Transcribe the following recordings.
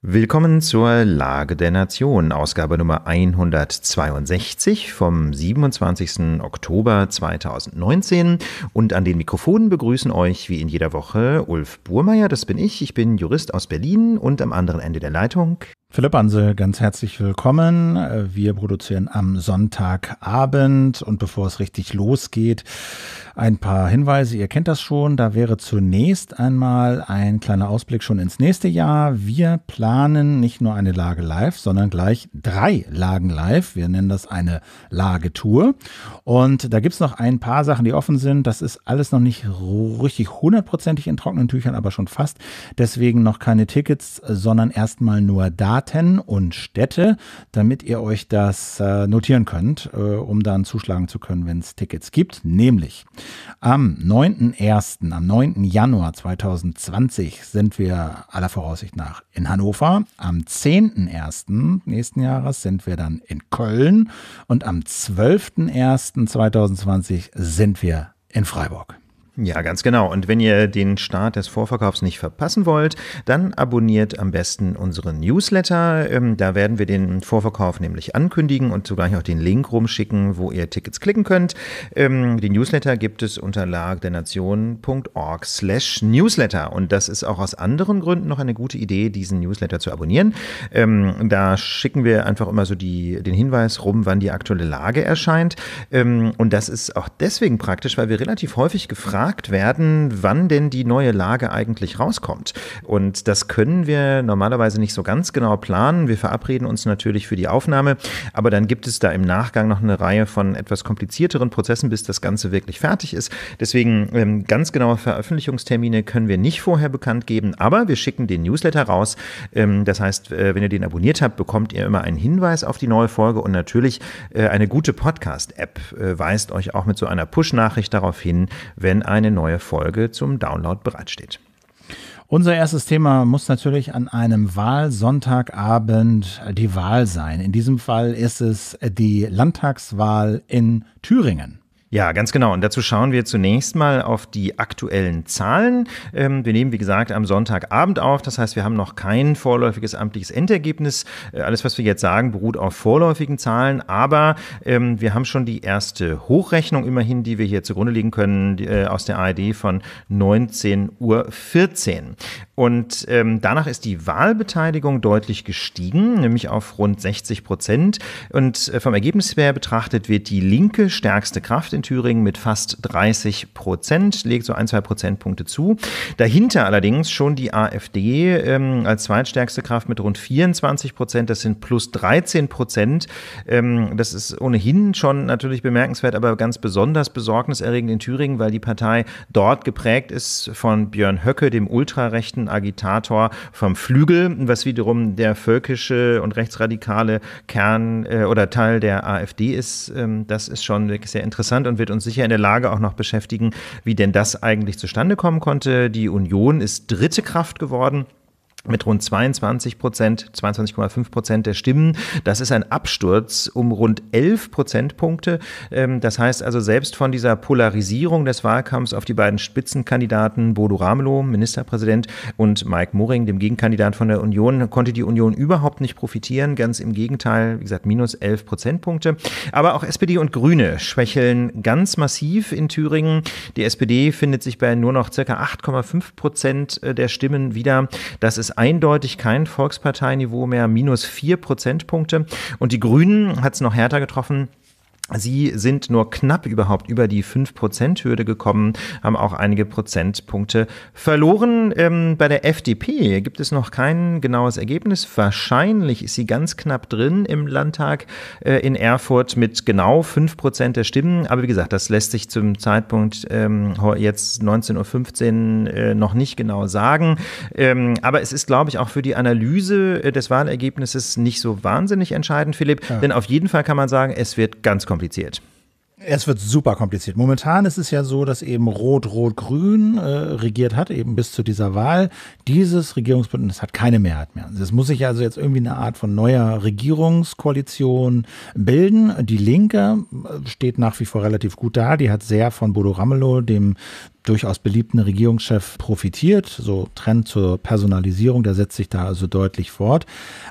Willkommen zur Lage der Nation, Ausgabe Nummer 162 vom 27. Oktober 2019. Und an den Mikrofonen begrüßen euch wie in jeder Woche Ulf Burmeier, das bin ich, ich bin Jurist aus Berlin und am anderen Ende der Leitung Philipp Ansel, ganz herzlich willkommen. Äh, wir produzieren am Sonntagabend und bevor es richtig losgeht, ein paar Hinweise. Ihr kennt das schon. Da wäre zunächst einmal ein kleiner Ausblick schon ins nächste Jahr. Wir planen nicht nur eine Lage live, sondern gleich drei Lagen live. Wir nennen das eine Lagetour. Und da gibt es noch ein paar Sachen, die offen sind. Das ist alles noch nicht richtig hundertprozentig in trockenen Tüchern, aber schon fast. Deswegen noch keine Tickets, sondern erstmal nur da Staaten und Städte, damit ihr euch das äh, notieren könnt, äh, um dann zuschlagen zu können, wenn es Tickets gibt. Nämlich am 9.1., am 9. Januar 2020 sind wir aller Voraussicht nach in Hannover. Am 10.1. nächsten Jahres sind wir dann in Köln und am 12.1.2020 sind wir in Freiburg. Ja, ganz genau. Und wenn ihr den Start des Vorverkaufs nicht verpassen wollt, dann abonniert am besten unseren Newsletter. Ähm, da werden wir den Vorverkauf nämlich ankündigen und zugleich auch den Link rumschicken, wo ihr Tickets klicken könnt. Ähm, den Newsletter gibt es unter lagdernation.org slash Newsletter. Und das ist auch aus anderen Gründen noch eine gute Idee, diesen Newsletter zu abonnieren. Ähm, da schicken wir einfach immer so die, den Hinweis rum, wann die aktuelle Lage erscheint. und das ist auch deswegen praktisch, weil wir relativ häufig gefragt gefragt werden, wann denn die neue Lage eigentlich rauskommt. Und das können wir normalerweise nicht so ganz genau planen. Wir verabreden uns natürlich für die Aufnahme, aber dann gibt es da im Nachgang noch eine Reihe von etwas komplizierteren Prozessen, bis das Ganze wirklich fertig ist. Deswegen ähm, ganz genaue Veröffentlichungstermine können wir nicht vorher bekannt geben, aber wir schicken den Newsletter raus. Ähm, das heißt, äh, wenn ihr den abonniert habt, bekommt ihr immer einen Hinweis auf die neue Folge und natürlich äh, eine gute Podcast-App äh, weist euch auch mit so einer Push-Nachricht darauf hin, wenn ein eine neue Folge zum Download bereitsteht. Unser erstes Thema muss natürlich an einem Wahlsonntagabend die Wahl sein. In diesem Fall ist es die Landtagswahl in Thüringen. Ja, ganz genau. Und dazu schauen wir zunächst mal auf die aktuellen Zahlen. Ähm, wir nehmen, wie gesagt, am Sonntagabend auf. Das heißt, wir haben noch kein vorläufiges amtliches Endergebnis. Äh, alles, was wir jetzt sagen, beruht auf vorläufigen Zahlen. Aber ähm, wir haben schon die erste Hochrechnung immerhin, die wir hier zugrunde legen können, äh, aus der ARD von 19.14 Uhr. Und ähm, danach ist die Wahlbeteiligung deutlich gestiegen, nämlich auf rund 60 Prozent. Und äh, vom Ergebnis her betrachtet wird die linke stärkste Kraft in Thüringen mit fast 30 Prozent, legt so ein, zwei Prozentpunkte zu. Dahinter allerdings schon die AfD ähm, als zweitstärkste Kraft mit rund 24 Prozent, das sind plus 13 Prozent. Ähm, das ist ohnehin schon natürlich bemerkenswert, aber ganz besonders besorgniserregend in Thüringen, weil die Partei dort geprägt ist von Björn Höcke, dem ultrarechten Agitator vom Flügel, was wiederum der völkische und rechtsradikale Kern äh, oder Teil der AfD ist. Ähm, das ist schon wirklich sehr interessant und wird uns sicher in der Lage auch noch beschäftigen, wie denn das eigentlich zustande kommen konnte. Die Union ist dritte Kraft geworden mit rund 22 Prozent, 22,5 Prozent der Stimmen. Das ist ein Absturz um rund 11 Prozentpunkte. Ähm, das heißt also, selbst von dieser Polarisierung des Wahlkampfs auf die beiden Spitzenkandidaten Bodo Ramelow, Ministerpräsident, und Mike Moring, dem Gegenkandidat von der Union, konnte die Union überhaupt nicht profitieren. Ganz im Gegenteil, wie gesagt, minus 11 Prozentpunkte. Aber auch SPD und Grüne schwächeln ganz massiv in Thüringen. Die SPD findet sich bei nur noch circa 8,5 Prozent äh, der Stimmen wieder. Das ist eindeutig kein Volksparteiniveau mehr, minus vier Prozentpunkte. Und die Grünen hat es noch härter getroffen Sie sind nur knapp überhaupt über die 5%-Hürde gekommen, haben auch einige Prozentpunkte verloren. Ähm, bei der FDP gibt es noch kein genaues Ergebnis. Wahrscheinlich ist sie ganz knapp drin im Landtag äh, in Erfurt mit genau 5% der Stimmen. Aber wie gesagt, das lässt sich zum Zeitpunkt ähm, jetzt 19.15 Uhr äh, noch nicht genau sagen. Ähm, aber es ist, glaube ich, auch für die Analyse äh, des Wahlergebnisses nicht so wahnsinnig entscheidend, Philipp. Ja. Denn auf jeden Fall kann man sagen, es wird ganz kompliziert kompliziert. Es wird super kompliziert. Momentan ist es ja so, dass eben Rot-Rot-Grün äh, regiert hat, eben bis zu dieser Wahl. Dieses Regierungsbündnis hat keine Mehrheit mehr. Es muss sich also jetzt irgendwie eine Art von neuer Regierungskoalition bilden. Die Linke äh, steht nach wie vor relativ gut da. Die hat sehr von Bodo Ramelow, dem durchaus beliebten Regierungschef profitiert. So Trend zur Personalisierung, der setzt sich da also deutlich fort.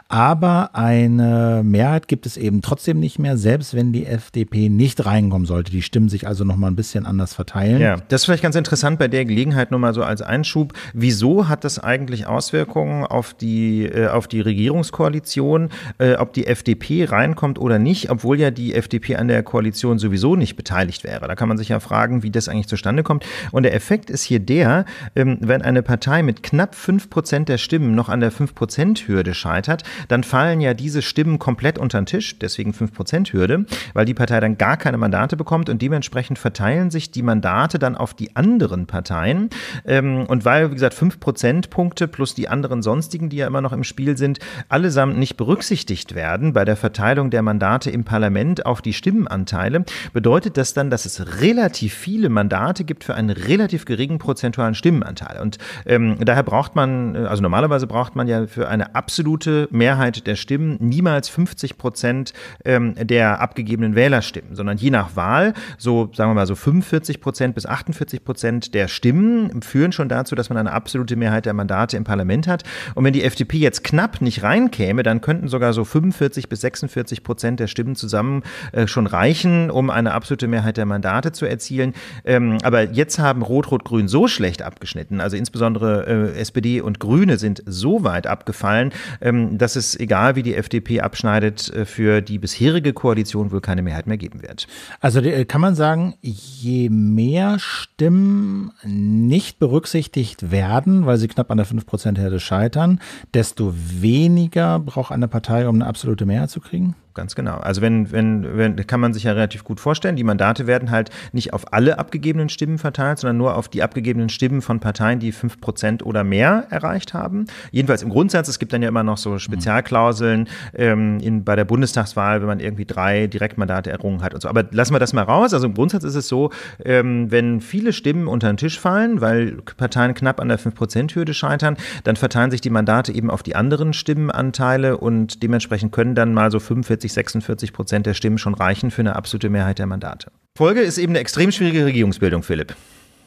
Aber eine Mehrheit gibt es eben trotzdem nicht mehr, selbst wenn die FDP nicht reinkommen sollte. Die Stimmen sich also nochmal ein bisschen anders verteilen. Ja, das ist vielleicht ganz interessant bei der Gelegenheit nur mal so als Einschub. Wieso hat das eigentlich Auswirkungen auf die, äh, auf die Regierungskoalition, äh, ob die FDP reinkommt oder nicht, obwohl ja die FDP an der Koalition sowieso nicht beteiligt wäre? Da kann man sich ja fragen, wie das eigentlich zustande kommt. Und der Effekt ist hier der, ähm, wenn eine Partei mit knapp 5% der Stimmen noch an der 5%-Hürde scheitert, dann fallen ja diese Stimmen komplett unter den Tisch, deswegen 5%-Hürde, weil die Partei dann gar keine Mandate bekommt und dementsprechend verteilen sich die Mandate dann auf die anderen Parteien. Ähm, und weil, wie gesagt, 5%-Punkte plus die anderen sonstigen, die ja immer noch im Spiel sind, allesamt nicht berücksichtigt werden bei der Verteilung der Mandate im Parlament auf die Stimmenanteile, bedeutet das dann, dass es relativ viele Mandate gibt für einen relativ relativ geringen prozentualen Stimmenanteil. Und ähm, daher braucht man, äh, also normalerweise braucht man ja für eine absolute Mehrheit der Stimmen niemals 50 Prozent ähm, der abgegebenen Wählerstimmen, sondern je nach Wahl, so sagen wir mal so 45 Prozent bis 48 Prozent der Stimmen führen schon dazu, dass man eine absolute Mehrheit der Mandate im Parlament hat. Und wenn die FDP jetzt knapp nicht reinkäme, dann könnten sogar so 45 bis 46 Prozent der Stimmen zusammen äh, schon reichen, um eine absolute Mehrheit der Mandate zu erzielen. Ähm, aber jetzt haben haben Rot-Rot-Grün so schlecht abgeschnitten, also insbesondere äh, SPD und Grüne sind so weit abgefallen, ähm, dass es, egal wie die FDP abschneidet, äh, für die bisherige Koalition wohl keine Mehrheit mehr geben wird. Also äh, kann man sagen, je mehr Stimmen nicht berücksichtigt werden, weil sie knapp an der 5%-Hürde scheitern, desto weniger braucht eine Partei, um eine absolute Mehrheit zu kriegen? ganz genau. Also wenn, wenn, wenn, kann man sich ja relativ gut vorstellen, die Mandate werden halt nicht auf alle abgegebenen Stimmen verteilt, sondern nur auf die abgegebenen Stimmen von Parteien, die 5% oder mehr erreicht haben. Jedenfalls im Grundsatz, es gibt dann ja immer noch so Spezialklauseln ähm, in, bei der Bundestagswahl, wenn man irgendwie drei Direktmandate errungen hat und so. Aber lassen wir das mal raus. Also im Grundsatz ist es so, ähm, wenn viele Stimmen unter den Tisch fallen, weil Parteien knapp an der 5%-Hürde scheitern, dann verteilen sich die Mandate eben auf die anderen Stimmenanteile und dementsprechend können dann mal so 45 50, 46 Prozent der Stimmen schon reichen für eine absolute Mehrheit der Mandate. Folge ist eben eine extrem schwierige Regierungsbildung, Philipp.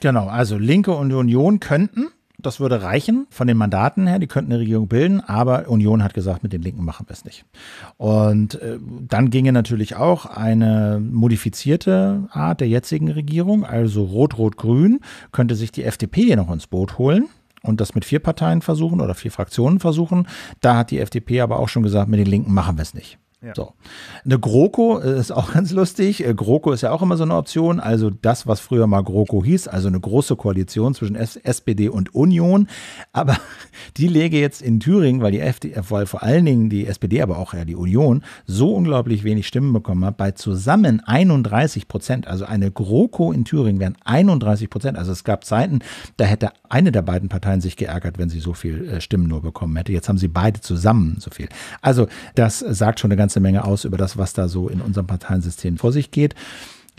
Genau, also Linke und Union könnten, das würde reichen von den Mandaten her, die könnten eine Regierung bilden, aber Union hat gesagt, mit den Linken machen wir es nicht. Und äh, dann ginge natürlich auch eine modifizierte Art der jetzigen Regierung, also Rot-Rot-Grün, könnte sich die FDP hier noch ins Boot holen und das mit vier Parteien versuchen oder vier Fraktionen versuchen. Da hat die FDP aber auch schon gesagt, mit den Linken machen wir es nicht. Ja. So. Eine GroKo äh, ist auch ganz lustig. Äh, GroKo ist ja auch immer so eine Option. Also das, was früher mal GroKo hieß, also eine große Koalition zwischen SPD und Union. Aber die lege jetzt in Thüringen, weil die FD, äh, weil vor allen Dingen die SPD, aber auch ja die Union, so unglaublich wenig Stimmen bekommen hat, bei zusammen 31 Prozent. Also eine GroKo in Thüringen wären 31 Prozent. Also es gab Zeiten, da hätte eine der beiden Parteien sich geärgert, wenn sie so viel Stimmen nur bekommen hätte. Jetzt haben sie beide zusammen so viel. Also das sagt schon eine ganze ganze Menge aus über das, was da so in unserem Parteiensystem vor sich geht.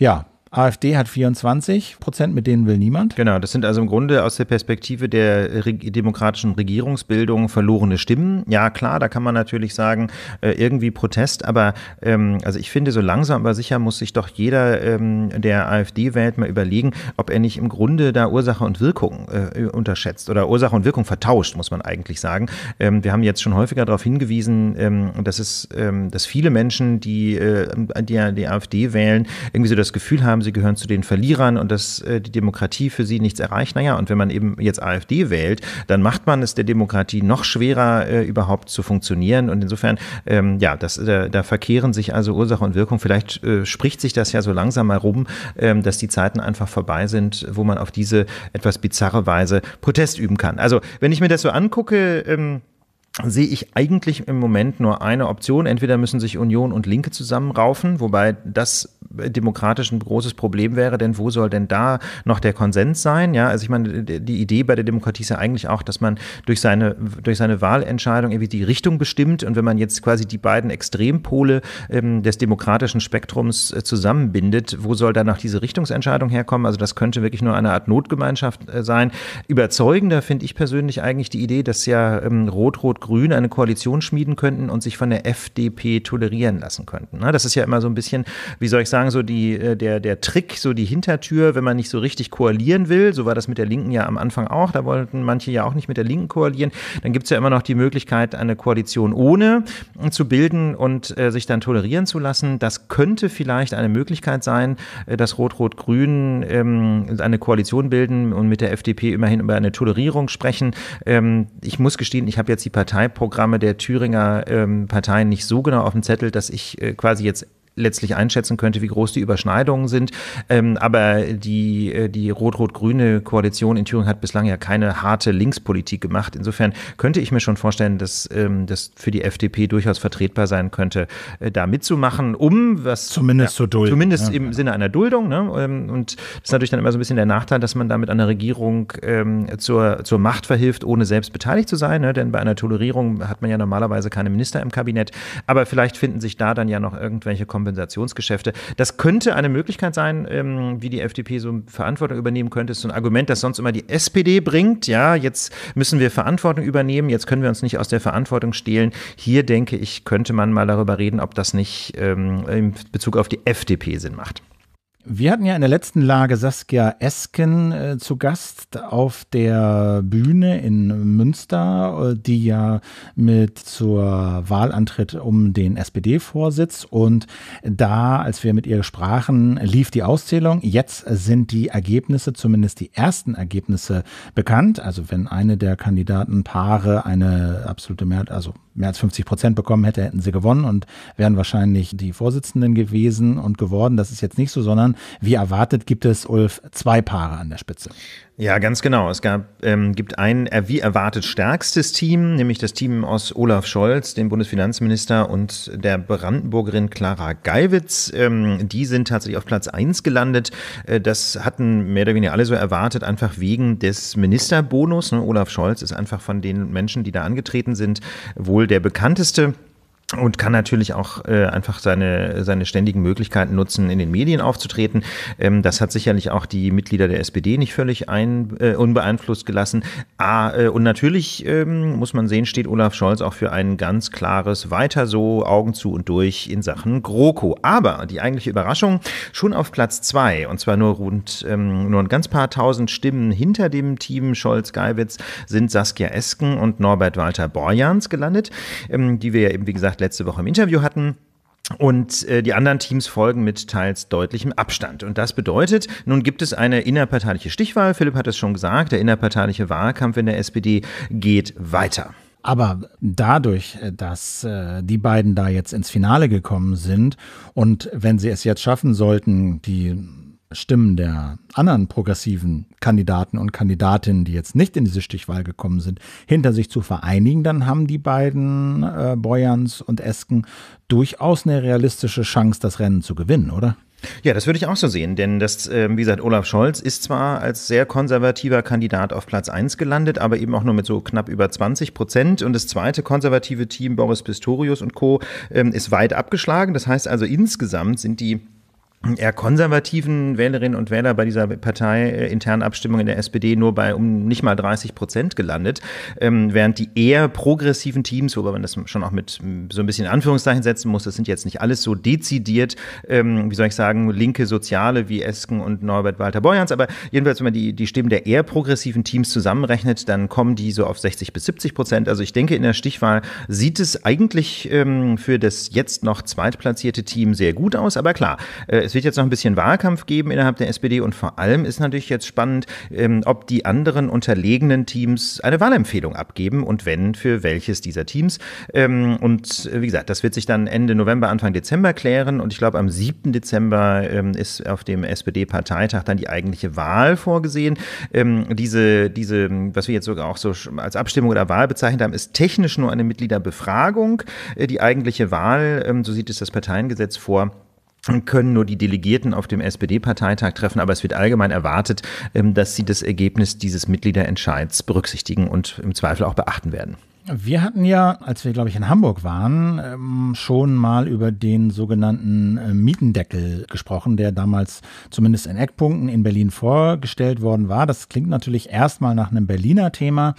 Ja, AfD hat 24 Prozent, mit denen will niemand. Genau, das sind also im Grunde aus der Perspektive der re demokratischen Regierungsbildung verlorene Stimmen. Ja, klar, da kann man natürlich sagen, äh, irgendwie Protest, aber ähm, also ich finde, so langsam aber sicher muss sich doch jeder ähm, der AfD wählt mal überlegen, ob er nicht im Grunde da Ursache und Wirkung äh, unterschätzt oder Ursache und Wirkung vertauscht, muss man eigentlich sagen. Ähm, wir haben jetzt schon häufiger darauf hingewiesen, ähm, dass es, ähm, dass viele Menschen, die, äh, die die AfD wählen, irgendwie so das Gefühl haben, haben, sie gehören zu den Verlierern und dass äh, die Demokratie für sie nichts erreicht. Naja, und wenn man eben jetzt AfD wählt, dann macht man es der Demokratie noch schwerer, äh, überhaupt zu funktionieren. Und insofern, ähm, ja, das, da, äh, da verkehren sich also Ursache und Wirkung. Vielleicht äh, spricht sich das ja so langsam mal rum, ähm, dass die Zeiten einfach vorbei sind, wo man auf diese etwas bizarre Weise Protest üben kann. Also, wenn ich mir das so angucke, ähm, sehe ich eigentlich im Moment nur eine Option. Entweder müssen sich Union und Linke zusammenraufen, wobei das demokratisch ein großes Problem wäre, denn wo soll denn da noch der Konsens sein? Ja, also ich meine, die Idee bei der Demokratie ist ja eigentlich auch, dass man durch seine, durch seine Wahlentscheidung irgendwie die Richtung bestimmt und wenn man jetzt quasi die beiden Extrempole ähm, des demokratischen Spektrums äh, zusammenbindet, wo soll dann noch diese Richtungsentscheidung herkommen? Also das könnte wirklich nur eine Art Notgemeinschaft äh, sein. Überzeugender finde ich persönlich eigentlich die Idee, dass ja ähm, Rot-Rot Rot-Grün eine Koalition schmieden könnten und sich von der FDP tolerieren lassen könnten. Ne? Das ist ja immer so ein bisschen, wie soll ich sagen, so die, äh, der, der Trick, so die Hintertür, wenn man nicht so richtig koalieren will. So war das mit der Linken ja am Anfang auch. Da wollten manche ja auch nicht mit der Linken koalieren. Dann gibt es ja immer noch die Möglichkeit, eine Koalition ohne zu bilden und äh, sich dann tolerieren zu lassen. Das könnte vielleicht eine Möglichkeit sein, äh, dass Rot-Rot-Grün ähm, eine Koalition bilden und mit der FDP immerhin über eine Tolerierung sprechen. Ähm, ich muss gestehen, ich habe jetzt die Partei Parteiprogramme der Thüringer ähm, Parteien nicht so genau auf dem Zettel, dass ich äh, quasi jetzt letztlich einschätzen könnte, wie groß die Überschneidungen sind. Ähm, aber die, äh, die rot-rot-grüne Koalition in Thüringen hat bislang ja keine harte Linkspolitik gemacht. Insofern könnte ich mir schon vorstellen, dass ähm, das für die FDP durchaus vertretbar sein könnte, äh, da mitzumachen, um was. Zumindest ja, zur Duldung. Zumindest ja. im Sinne einer Duldung. Ne? Ähm, und das ist natürlich dann immer so ein bisschen der Nachteil, dass man da mit einer Regierung ähm, zur, zur Macht verhilft, ohne selbst beteiligt zu sein. Ne? Denn bei einer Tolerierung hat man ja normalerweise keine Minister im Kabinett. Aber vielleicht finden sich da dann ja noch irgendwelche Kommentare Kompensationsgeschäfte. Das könnte eine Möglichkeit sein, ähm, wie die FDP so Verantwortung übernehmen könnte. Das ist so ein Argument, das sonst immer die SPD bringt. Ja, jetzt müssen wir Verantwortung übernehmen, jetzt können wir uns nicht aus der Verantwortung stehlen. Hier denke ich, könnte man mal darüber reden, ob das nicht ähm, in Bezug auf die FDP Sinn macht. Wir hatten ja in der letzten Lage Saskia Esken äh, zu Gast auf der Bühne in Münster, äh, die ja mit zur Wahl antritt um den SPD-Vorsitz. Und da, als wir mit ihr sprachen, lief die Auszählung. Jetzt sind die Ergebnisse, zumindest die ersten Ergebnisse, bekannt. Also wenn eine der Kandidatenpaare eine absolute Mehrheit, also mehr als 50 Prozent bekommen hätte, hätten sie gewonnen und wären wahrscheinlich die Vorsitzenden gewesen und geworden. Das ist jetzt nicht so, sondern wie erwartet gibt es Ulf zwei Paare an der Spitze. Ja, ganz genau. Es gab, ähm, gibt ein äh, wie erwartet stärkstes Team, nämlich das Team aus Olaf Scholz, dem Bundesfinanzminister und der Brandenburgerin Clara Geiwitz. Ähm, die sind tatsächlich auf Platz eins gelandet. Äh, das hatten mehr oder weniger alle so erwartet, einfach wegen des Ministerbonus. Ne? Olaf Scholz ist einfach von den Menschen, die da angetreten sind, wohl der bekannteste und kann natürlich auch äh, einfach seine, seine ständigen Möglichkeiten nutzen, in den Medien aufzutreten. Ähm, das hat sicherlich auch die Mitglieder der SPD nicht völlig ein, äh, unbeeinflusst gelassen. Ah, äh, und natürlich ähm, muss man sehen, steht Olaf Scholz auch für ein ganz klares Weiter so, Augen zu und durch in Sachen GroKo. Aber die eigentliche Überraschung schon auf Platz zwei und zwar nur rund ähm, nur ein ganz paar tausend Stimmen hinter dem Team Scholz-Geiwitz sind Saskia Esken und Norbert Walter Borjans gelandet, ähm, die wir ja eben, wie gesagt, letzte Woche im Interview hatten. Und äh, die anderen Teams folgen mit teils deutlichem Abstand. Und das bedeutet, nun gibt es eine innerparteiliche Stichwahl. Philipp hat es schon gesagt, der innerparteiliche Wahlkampf in der SPD geht weiter. Aber dadurch, äh, dass äh, die beiden da jetzt ins Finale gekommen sind und wenn sie es jetzt schaffen sollten, die Stimmen der anderen progressiven Kandidaten und Kandidatinnen, die jetzt nicht in diese Stichwahl gekommen sind, hinter sich zu vereinigen, dann haben die beiden äh, Boyans und Esken durchaus eine realistische Chance, das Rennen zu gewinnen, oder? Ja, das würde ich auch so sehen, denn das, ähm, wie gesagt, Olaf Scholz ist zwar als sehr konservativer Kandidat auf Platz 1 gelandet, aber eben auch nur mit so knapp über 20 Prozent. Und das zweite konservative Team, Boris Pistorius und Co., ähm, ist weit abgeschlagen. Das heißt also, insgesamt sind die eher konservativen Wählerinnen und Wähler bei dieser parteiinternen äh, Abstimmung in der SPD nur bei um nicht mal 30 Prozent gelandet, ähm, während die eher progressiven Teams, wobei man das schon auch mit mm, so ein bisschen Anführungszeichen setzen muss, das sind jetzt nicht alles so dezidiert, ähm, wie soll ich sagen, linke Soziale wie Esken und Norbert Walter Borjans, aber jedenfalls, wenn man die, die Stimmen der eher progressiven Teams zusammenrechnet, dann kommen die so auf 60 bis 70 Prozent. Also ich denke, in der Stichwahl sieht es eigentlich ähm, für das jetzt noch zweitplatzierte Team sehr gut aus, aber klar, äh, es wird jetzt noch ein bisschen Wahlkampf geben innerhalb der SPD und vor allem ist natürlich jetzt spannend, ähm, ob die anderen unterlegenen Teams eine Wahlempfehlung abgeben und wenn, für welches dieser Teams. Ähm, und äh, wie gesagt, das wird sich dann Ende November, Anfang Dezember klären und ich glaube, am 7. Dezember ähm, ist auf dem SPD-Parteitag dann die eigentliche Wahl vorgesehen. Ähm, diese, diese, was wir jetzt sogar auch so als Abstimmung oder Wahl bezeichnet haben, ist technisch nur eine Mitgliederbefragung. Äh, die eigentliche Wahl, ähm, so sieht es das Parteiengesetz vor, können nur die Delegierten auf dem SPD-Parteitag treffen, aber es wird allgemein erwartet, ähm, dass sie das Ergebnis dieses Mitgliederentscheids berücksichtigen und im Zweifel auch beachten werden. Wir hatten ja, als wir, glaube ich, in Hamburg waren, ähm, schon mal über den sogenannten äh, Mietendeckel gesprochen, der damals zumindest in Eckpunkten in Berlin vorgestellt worden war. Das klingt natürlich erstmal nach einem Berliner Thema,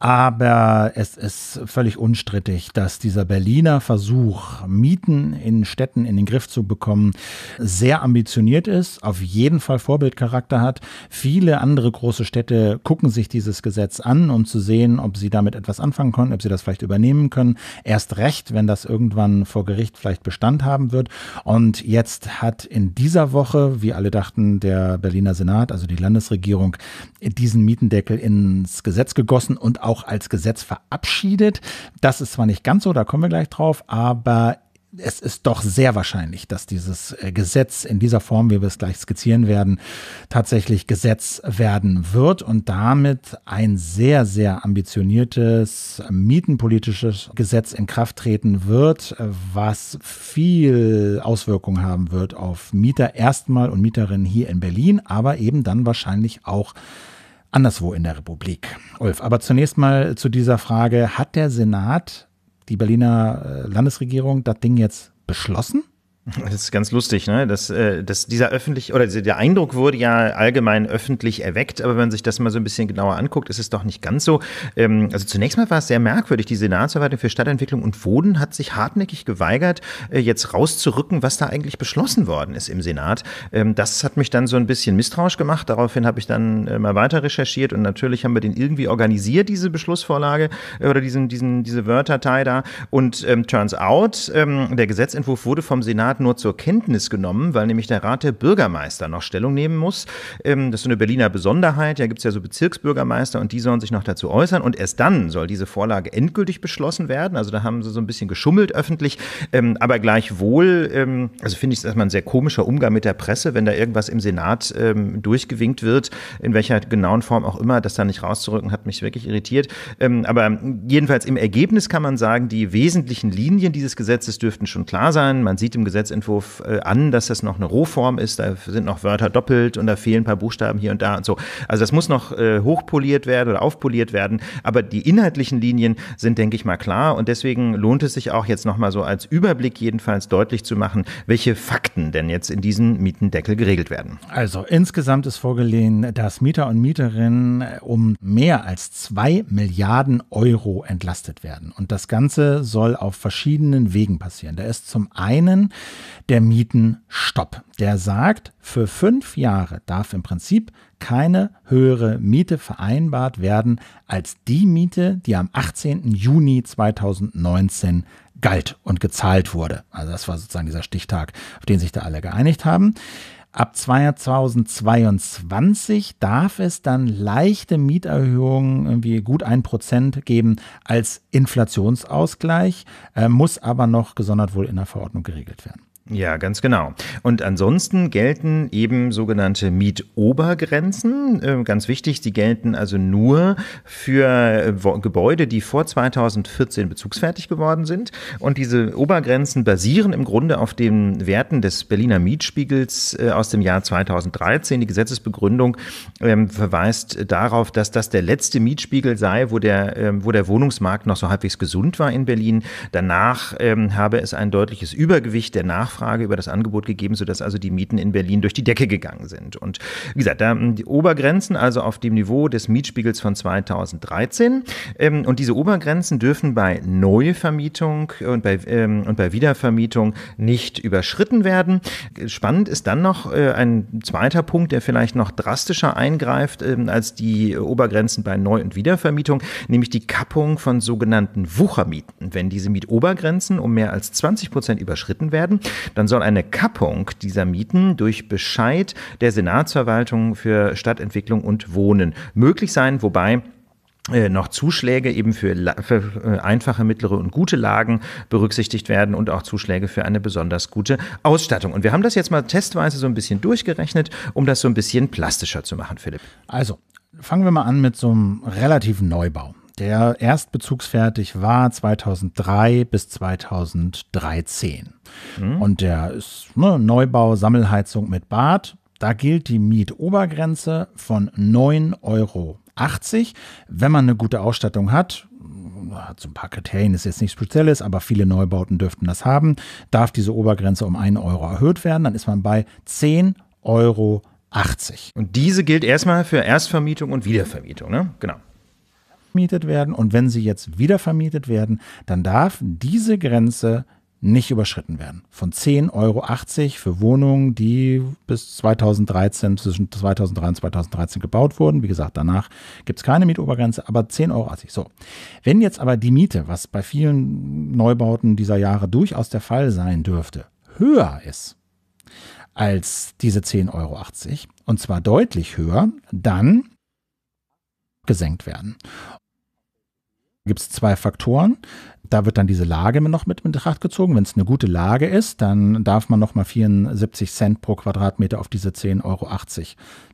aber es ist völlig unstrittig, dass dieser Berliner Versuch, Mieten in Städten in den Griff zu bekommen, sehr ambitioniert ist, auf jeden Fall Vorbildcharakter hat. Viele andere große Städte gucken sich dieses Gesetz an, um zu sehen, ob sie damit etwas anfangen können können, ob sie das vielleicht übernehmen können. Erst recht, wenn das irgendwann vor Gericht vielleicht Bestand haben wird. Und jetzt hat in dieser Woche, wie alle dachten, der Berliner Senat, also die Landesregierung, diesen Mietendeckel ins Gesetz gegossen und auch als Gesetz verabschiedet. Das ist zwar nicht ganz so, da kommen wir gleich drauf, aber es ist doch sehr wahrscheinlich, dass dieses äh, Gesetz in dieser Form, wie wir es gleich skizzieren werden, tatsächlich Gesetz werden wird und damit ein sehr, sehr ambitioniertes mietenpolitisches Gesetz in Kraft treten wird, äh, was viel Auswirkungen haben wird auf Mieter erstmal und Mieterinnen hier in Berlin, aber eben dann wahrscheinlich auch anderswo in der Republik. Ulf, aber zunächst mal zu dieser Frage, hat der Senat die Berliner äh, Landesregierung das Ding jetzt beschlossen das ist ganz lustig, ne? Dass, äh, dass dieser öffentlich oder der Eindruck wurde ja allgemein öffentlich erweckt, aber wenn man sich das mal so ein bisschen genauer anguckt, ist es doch nicht ganz so. Ähm, also zunächst mal war es sehr merkwürdig. Die Senatsverwaltung für Stadtentwicklung und Wohnen hat sich hartnäckig geweigert, äh, jetzt rauszurücken, was da eigentlich beschlossen worden ist im Senat. Ähm, das hat mich dann so ein bisschen misstrauisch gemacht. Daraufhin habe ich dann äh, mal weiter recherchiert und natürlich haben wir den irgendwie organisiert, diese Beschlussvorlage oder diesen, diesen, diese Wörterteil da. Und ähm, turns out, ähm, der Gesetzentwurf wurde vom Senat Rat nur zur Kenntnis genommen, weil nämlich der Rat der Bürgermeister noch Stellung nehmen muss. Ähm, das ist so eine Berliner Besonderheit. Da gibt es ja so Bezirksbürgermeister und die sollen sich noch dazu äußern. Und erst dann soll diese Vorlage endgültig beschlossen werden. Also da haben sie so ein bisschen geschummelt öffentlich. Ähm, aber gleichwohl, ähm, also finde ich es erstmal ein sehr komischer Umgang mit der Presse, wenn da irgendwas im Senat durchgewinkt wird, in welcher genauen Form auch immer, das da nicht rauszurücken, hat mich wirklich irritiert. aber jedenfalls im Ergebnis kann man sagen, die wesentlichen Linien dieses Gesetzes dürften schon klar sein. Man sieht im Gesetz Gesetzentwurf äh, an, dass das noch eine Rohform ist, da sind noch Wörter doppelt und da fehlen ein paar Buchstaben hier und da und so. Also das muss noch äh, hochpoliert werden oder aufpoliert werden, aber die inhaltlichen Linien sind, denke ich mal, klar und deswegen lohnt es sich auch jetzt nochmal so als Überblick jedenfalls deutlich zu machen, welche Fakten denn jetzt in diesem Mietendeckel geregelt werden. Also insgesamt ist vorgelegen, dass Mieter und Mieterinnen äh, um mehr als zwei Milliarden Euro entlastet werden und das Ganze soll auf verschiedenen Wegen passieren. Da ist zum einen der Mietenstopp. Der sagt, für fünf Jahre darf im Prinzip keine höhere Miete vereinbart werden als die Miete, die am 18. Juni 2019 galt und gezahlt wurde. Also das war sozusagen dieser Stichtag, auf den sich da alle geeinigt haben. Ab 2022 darf es dann leichte Mieterhöhungen, irgendwie gut ein Prozent geben als Inflationsausgleich, äh, muss aber noch gesondert wohl in der Verordnung geregelt werden. Ja, ganz genau. Und ansonsten gelten eben sogenannte Mietobergrenzen. Ähm, ganz wichtig, sie gelten also nur für äh, Gebäude, die vor 2014 bezugsfertig geworden sind. Und diese Obergrenzen basieren im Grunde auf den Werten des Berliner Mietspiegels äh, aus dem Jahr 2013. Die Gesetzesbegründung ähm, verweist darauf, dass das der letzte Mietspiegel sei, wo der, ähm, wo der Wohnungsmarkt noch so halbwegs gesund war in Berlin. Danach habe es ein deutliches Übergewicht der Nachfrage Nachfrage über das Angebot gegeben, sodass also die Mieten in Berlin durch die Decke gegangen sind. Und wie gesagt, da die Obergrenzen, also auf dem Niveau des Mietspiegels von 2013. Ähm, und diese Obergrenzen dürfen bei Neuvermietung und bei, ähm, und bei Wiedervermietung nicht überschritten werden. Spannend ist dann noch äh, ein zweiter Punkt, der vielleicht noch drastischer eingreift ähm, als die Obergrenzen bei Neu- und Wiedervermietung, nämlich die Kappung von sogenannten Wuchermieten. Wenn diese Mietobergrenzen um mehr als 20 Prozent überschritten werden, dann soll eine Kappung dieser Mieten durch Bescheid der Senatsverwaltung für Stadtentwicklung und Wohnen möglich sein, wobei äh, noch Zuschläge eben für, für äh, einfache, mittlere und gute Lagen berücksichtigt werden und auch Zuschläge für eine besonders gute Ausstattung. Und wir haben das jetzt mal testweise so ein bisschen durchgerechnet, um das so ein bisschen plastischer zu machen, Philipp. Also, fangen wir mal an mit so einem relativen Neubau der erstbezugsfertig war 2003 bis 2013. Mhm. Und der ist ne, Neubau, Sammelheizung mit Bad. Da gilt die Mietobergrenze von 9,80 Euro. Wenn man eine gute Ausstattung hat, hat so ein paar Kriterien, ist jetzt nichts Spezielles, aber viele Neubauten dürften das haben, darf diese Obergrenze um 1 Euro erhöht werden, dann ist man bei 10,80 Euro. Und diese gilt erstmal für Erstvermietung und Wiedervermietung, ne? Genau vermietet werden und wenn sie jetzt wieder vermietet werden, dann darf diese Grenze nicht überschritten werden. Von 10,80 Euro für Wohnungen, die bis 2013, zwischen 2003 und 2013 gebaut wurden. Wie gesagt, danach gibt es keine Mietobergrenze, aber 10,80 Euro. So. Wenn jetzt aber die Miete, was bei vielen Neubauten dieser Jahre durchaus der Fall sein dürfte, höher ist als diese 10,80 Euro, und zwar deutlich höher, dann gesenkt werden gibt es zwei Faktoren. Da wird dann diese Lage noch mit in Betracht gezogen. Wenn es eine gute Lage ist, dann darf man nochmal 74 Cent pro Quadratmeter auf diese 10,80 Euro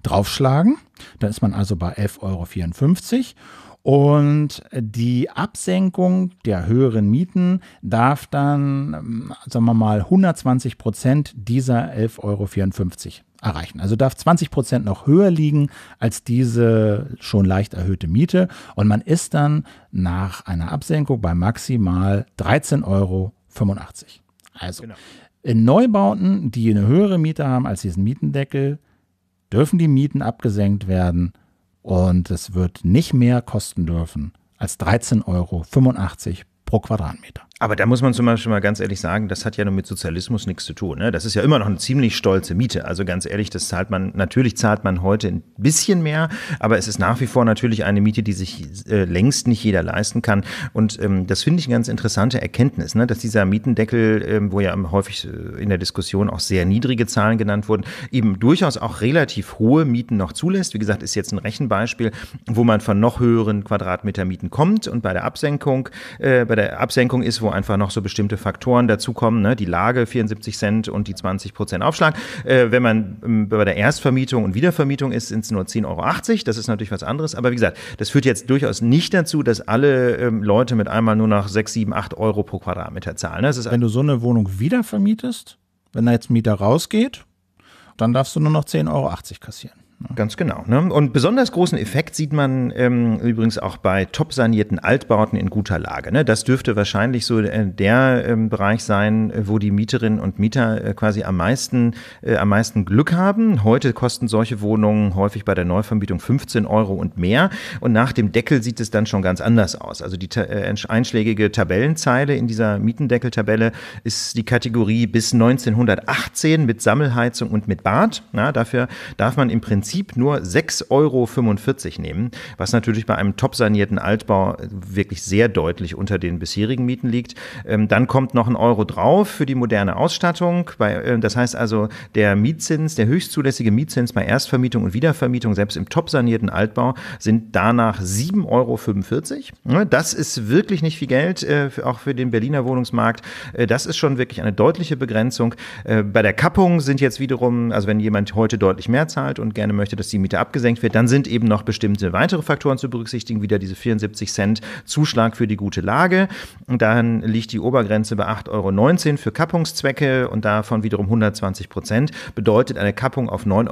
draufschlagen. Da ist man also bei 11,54 Euro. Und die Absenkung der höheren Mieten darf dann, ähm, sagen wir mal, 120 Prozent dieser 11,54 Euro erreichen. Also darf 20 Prozent noch höher liegen als diese schon leicht erhöhte Miete und man ist dann nach einer Absenkung bei maximal 13,85 Euro. Also genau. in Neubauten, die eine höhere Miete haben als diesen Mietendeckel, dürfen die Mieten abgesenkt werden und es wird nicht mehr kosten dürfen als 13,85 Euro pro Quadratmeter. Aber da muss man zum Beispiel mal ganz ehrlich sagen, das hat ja nur mit Sozialismus nichts zu tun. Ne? Das ist ja immer noch eine ziemlich stolze Miete. Also ganz ehrlich, das zahlt man, natürlich zahlt man heute ein bisschen mehr, aber es ist nach wie vor natürlich eine Miete, die sich äh, längst nicht jeder leisten kann. Und ähm, das finde ich eine ganz interessante Erkenntnis, ne? dass dieser Mietendeckel, ähm, wo ja häufig äh, in der Diskussion auch sehr niedrige Zahlen genannt wurden, eben durchaus auch relativ hohe Mieten noch zulässt. Wie gesagt, ist jetzt ein Rechenbeispiel, wo man von noch höheren Quadratmetermieten kommt und bei der Absenkung, äh, bei der Absenkung ist, wo einfach noch so bestimmte Faktoren dazukommen, ne? die Lage 74 Cent und die 20 Prozent Aufschlag. Äh, wenn man ähm, bei der Erstvermietung und Wiedervermietung ist, sind es nur 10,80 Euro. Das ist natürlich was anderes. Aber wie gesagt, das führt jetzt durchaus nicht dazu, dass alle ähm, Leute mit einmal nur noch 6, 7, 8 Euro pro Quadratmeter zahlen. Ne? wenn du so eine Wohnung wiedervermietest, wenn da jetzt ein Mieter rausgeht, dann darfst du nur noch 10,80 Euro kassieren. Ganz genau. Ne? Und besonders großen Effekt sieht man ähm, übrigens auch bei top sanierten Altbauten in guter Lage. Ne? Das dürfte wahrscheinlich so äh, der ähm, Bereich sein, äh, wo die Mieterinnen und Mieter äh, quasi am meisten, äh, am meisten Glück haben. Heute kosten solche Wohnungen häufig bei der Neuvermietung 15 Euro und mehr. Und nach dem Deckel sieht es dann schon ganz anders aus. Also die ta äh, einschlägige Tabellenzeile in dieser Mietendeckeltabelle ist die Kategorie bis 1918 mit Sammelheizung und mit Bad. Na, dafür darf man im Prinzip Prinzip nur 6,45 Euro nehmen, was natürlich bei einem top sanierten Altbau wirklich sehr deutlich unter den bisherigen Mieten liegt. Ähm, dann kommt noch ein Euro drauf für die moderne Ausstattung. Äh, das heißt also, der Mietzins, der höchst zulässige Mietzins bei Erstvermietung und Wiedervermietung, selbst im top sanierten Altbau, sind danach 7,45 Euro. Ne, das ist wirklich nicht viel Geld, äh, auch für den Berliner Wohnungsmarkt. Äh, das ist schon wirklich eine deutliche Begrenzung. bei der Kappung sind jetzt wiederum, also wenn jemand heute deutlich mehr zahlt und gerne möchte, dass die Miete abgesenkt wird, dann sind eben noch bestimmte weitere Faktoren zu berücksichtigen, wieder diese 74 Cent Zuschlag für die gute Lage. Und dann liegt die Obergrenze bei 8,19 Euro für Kappungszwecke und davon wiederum 120 Prozent. Bedeutet eine Kappung auf 9,83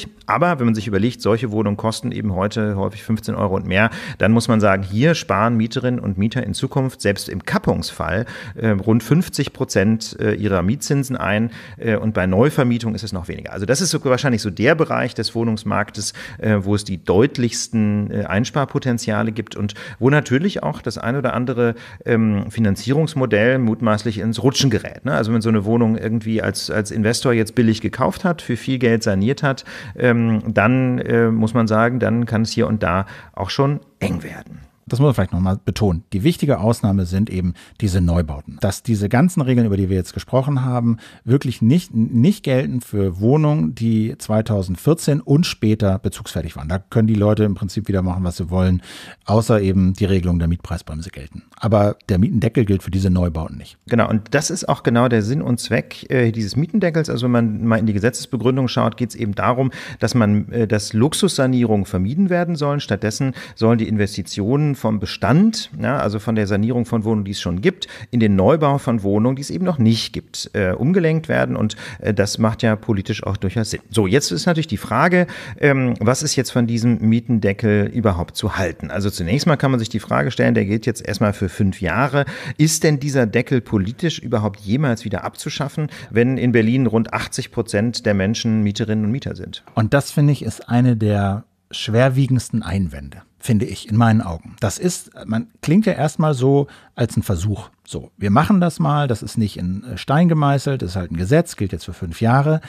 Euro. Aber wenn man sich überlegt, solche Wohnungen kosten eben heute häufig 15 Euro und mehr, dann muss man sagen, hier sparen Mieterinnen und Mieter in Zukunft selbst im Kappungsfall äh, rund 50 Prozent äh, ihrer Mietzinsen ein. Äh, und bei Neuvermietung ist es noch weniger. Also das ist so wahrscheinlich so der Bereich, des Wohnungsmarktes, äh, wo es die deutlichsten äh, Einsparpotenziale gibt und wo natürlich auch das ein oder andere ähm, Finanzierungsmodell mutmaßlich ins Rutschen gerät. Ne? Also wenn so eine Wohnung irgendwie als, als Investor jetzt billig gekauft hat, für viel Geld saniert hat, ähm, dann äh, muss man sagen, dann kann es hier und da auch schon eng werden das muss man vielleicht nochmal betonen, die wichtige Ausnahme sind eben diese Neubauten. Dass diese ganzen Regeln, über die wir jetzt gesprochen haben, wirklich nicht, nicht gelten für Wohnungen, die 2014 und später bezugsfertig waren. Da können die Leute im Prinzip wieder machen, was sie wollen, außer eben die Regelung der Mietpreisbremse gelten. Aber der Mietendeckel gilt für diese Neubauten nicht. Genau, und das ist auch genau der Sinn und Zweck äh, dieses Mietendeckels. Also wenn man mal in die Gesetzesbegründung schaut, geht es eben darum, dass man, äh, dass Luxussanierungen vermieden werden sollen. Stattdessen sollen die Investitionen vom Bestand, ja, also von der Sanierung von Wohnungen, die es schon gibt, in den Neubau von Wohnungen, die es eben noch nicht gibt, äh, umgelenkt werden. Und äh, das macht ja politisch auch durchaus Sinn. So, jetzt ist natürlich die Frage, ähm, was ist jetzt von diesem Mietendeckel überhaupt zu halten? Also zunächst mal kann man sich die Frage stellen, der gilt jetzt erstmal für fünf Jahre. Ist denn dieser Deckel politisch überhaupt jemals wieder abzuschaffen, wenn in Berlin rund 80 Prozent der Menschen Mieterinnen und Mieter sind? Und das, finde ich, ist eine der schwerwiegendsten Einwände finde ich, in meinen Augen. Das ist, man klingt ja erstmal so als ein Versuch. So, wir machen das mal, das ist nicht in äh, Stein gemeißelt, das ist halt ein Gesetz, gilt jetzt für fünf Jahre.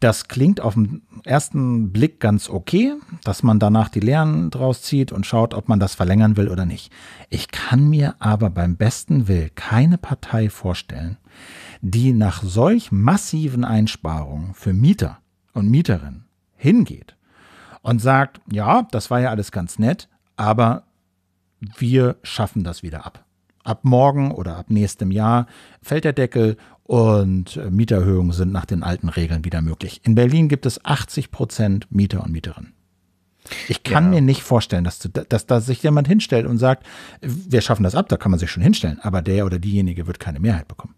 Das klingt auf den ersten Blick ganz okay, dass man danach die Lehren draus zieht und schaut, ob man das verlängern will oder nicht. Ich kann mir aber beim besten Will keine Partei vorstellen, die nach solch massiven Einsparungen für Mieter und Mieterinnen hingeht und sagt, ja, das war ja alles ganz nett, aber wir schaffen das wieder ab. Ab morgen oder ab nächstem Jahr fällt der Deckel und Mieterhöhungen sind nach den alten Regeln wieder möglich. In Berlin gibt es 80 Prozent Mieter und Mieterinnen. Ich kann ja. mir nicht vorstellen, dass, dass da sich jemand hinstellt und sagt, wir schaffen das ab, da kann man sich schon hinstellen, aber der oder diejenige wird keine Mehrheit bekommen.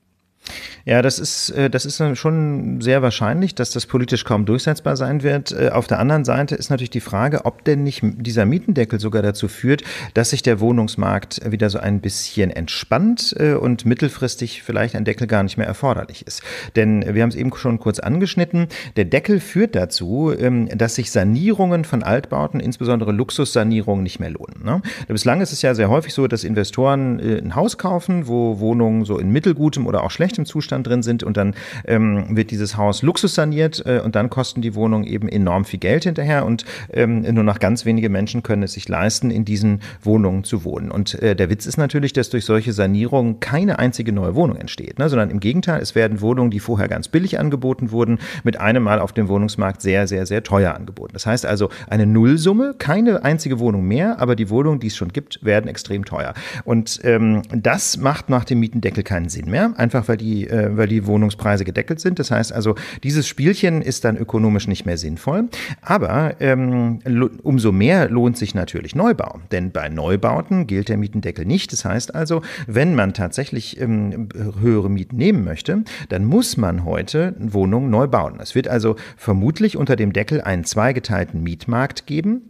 Ja, das ist, äh, das ist äh, schon sehr wahrscheinlich, dass das politisch kaum durchsetzbar sein wird. Äh, auf der anderen Seite ist natürlich die Frage, ob denn nicht dieser Mietendeckel sogar dazu führt, dass sich der Wohnungsmarkt wieder so ein bisschen entspannt und mittelfristig vielleicht ein Deckel gar nicht mehr erforderlich ist. Denn wir haben es eben schon kurz angeschnitten, der Deckel führt dazu, ähm, dass sich Sanierungen von Altbauten, insbesondere Luxussanierungen, nicht mehr lohnen. Ne? Bislang ist es ja sehr häufig so, dass Investoren ein Haus kaufen, wo Wohnungen so in mittelgutem oder auch schlechtem schlechtem Zustand drin sind und dann ähm, wird dieses Haus luxussaniert äh, und dann kosten die Wohnungen eben enorm viel Geld hinterher und ähm, nur noch ganz wenige Menschen können es sich leisten, in diesen Wohnungen zu wohnen. Und äh, der Witz ist natürlich, dass durch solche Sanierungen keine einzige neue Wohnung entsteht, ne? sondern im Gegenteil, es werden Wohnungen, die vorher ganz billig angeboten wurden, mit einem Mal auf dem Wohnungsmarkt sehr, sehr, sehr teuer angeboten. Das heißt also eine Nullsumme, keine einzige Wohnung mehr, aber die Wohnungen, die es schon gibt, werden extrem teuer. Und ähm, das macht nach dem Mietendeckel keinen Sinn mehr, einfach weil die die, äh, weil die Wohnungspreise gedeckelt sind. Das heißt also, dieses Spielchen ist dann ökonomisch nicht mehr sinnvoll. Aber ähm, umso mehr lohnt sich natürlich Neubau. Denn bei Neubauten gilt der Mietendeckel nicht. Das heißt also, wenn man tatsächlich ähm, höhere Mieten nehmen möchte, dann muss man heute Wohnungen neu bauen. Es wird also vermutlich unter dem Deckel einen zweigeteilten Mietmarkt geben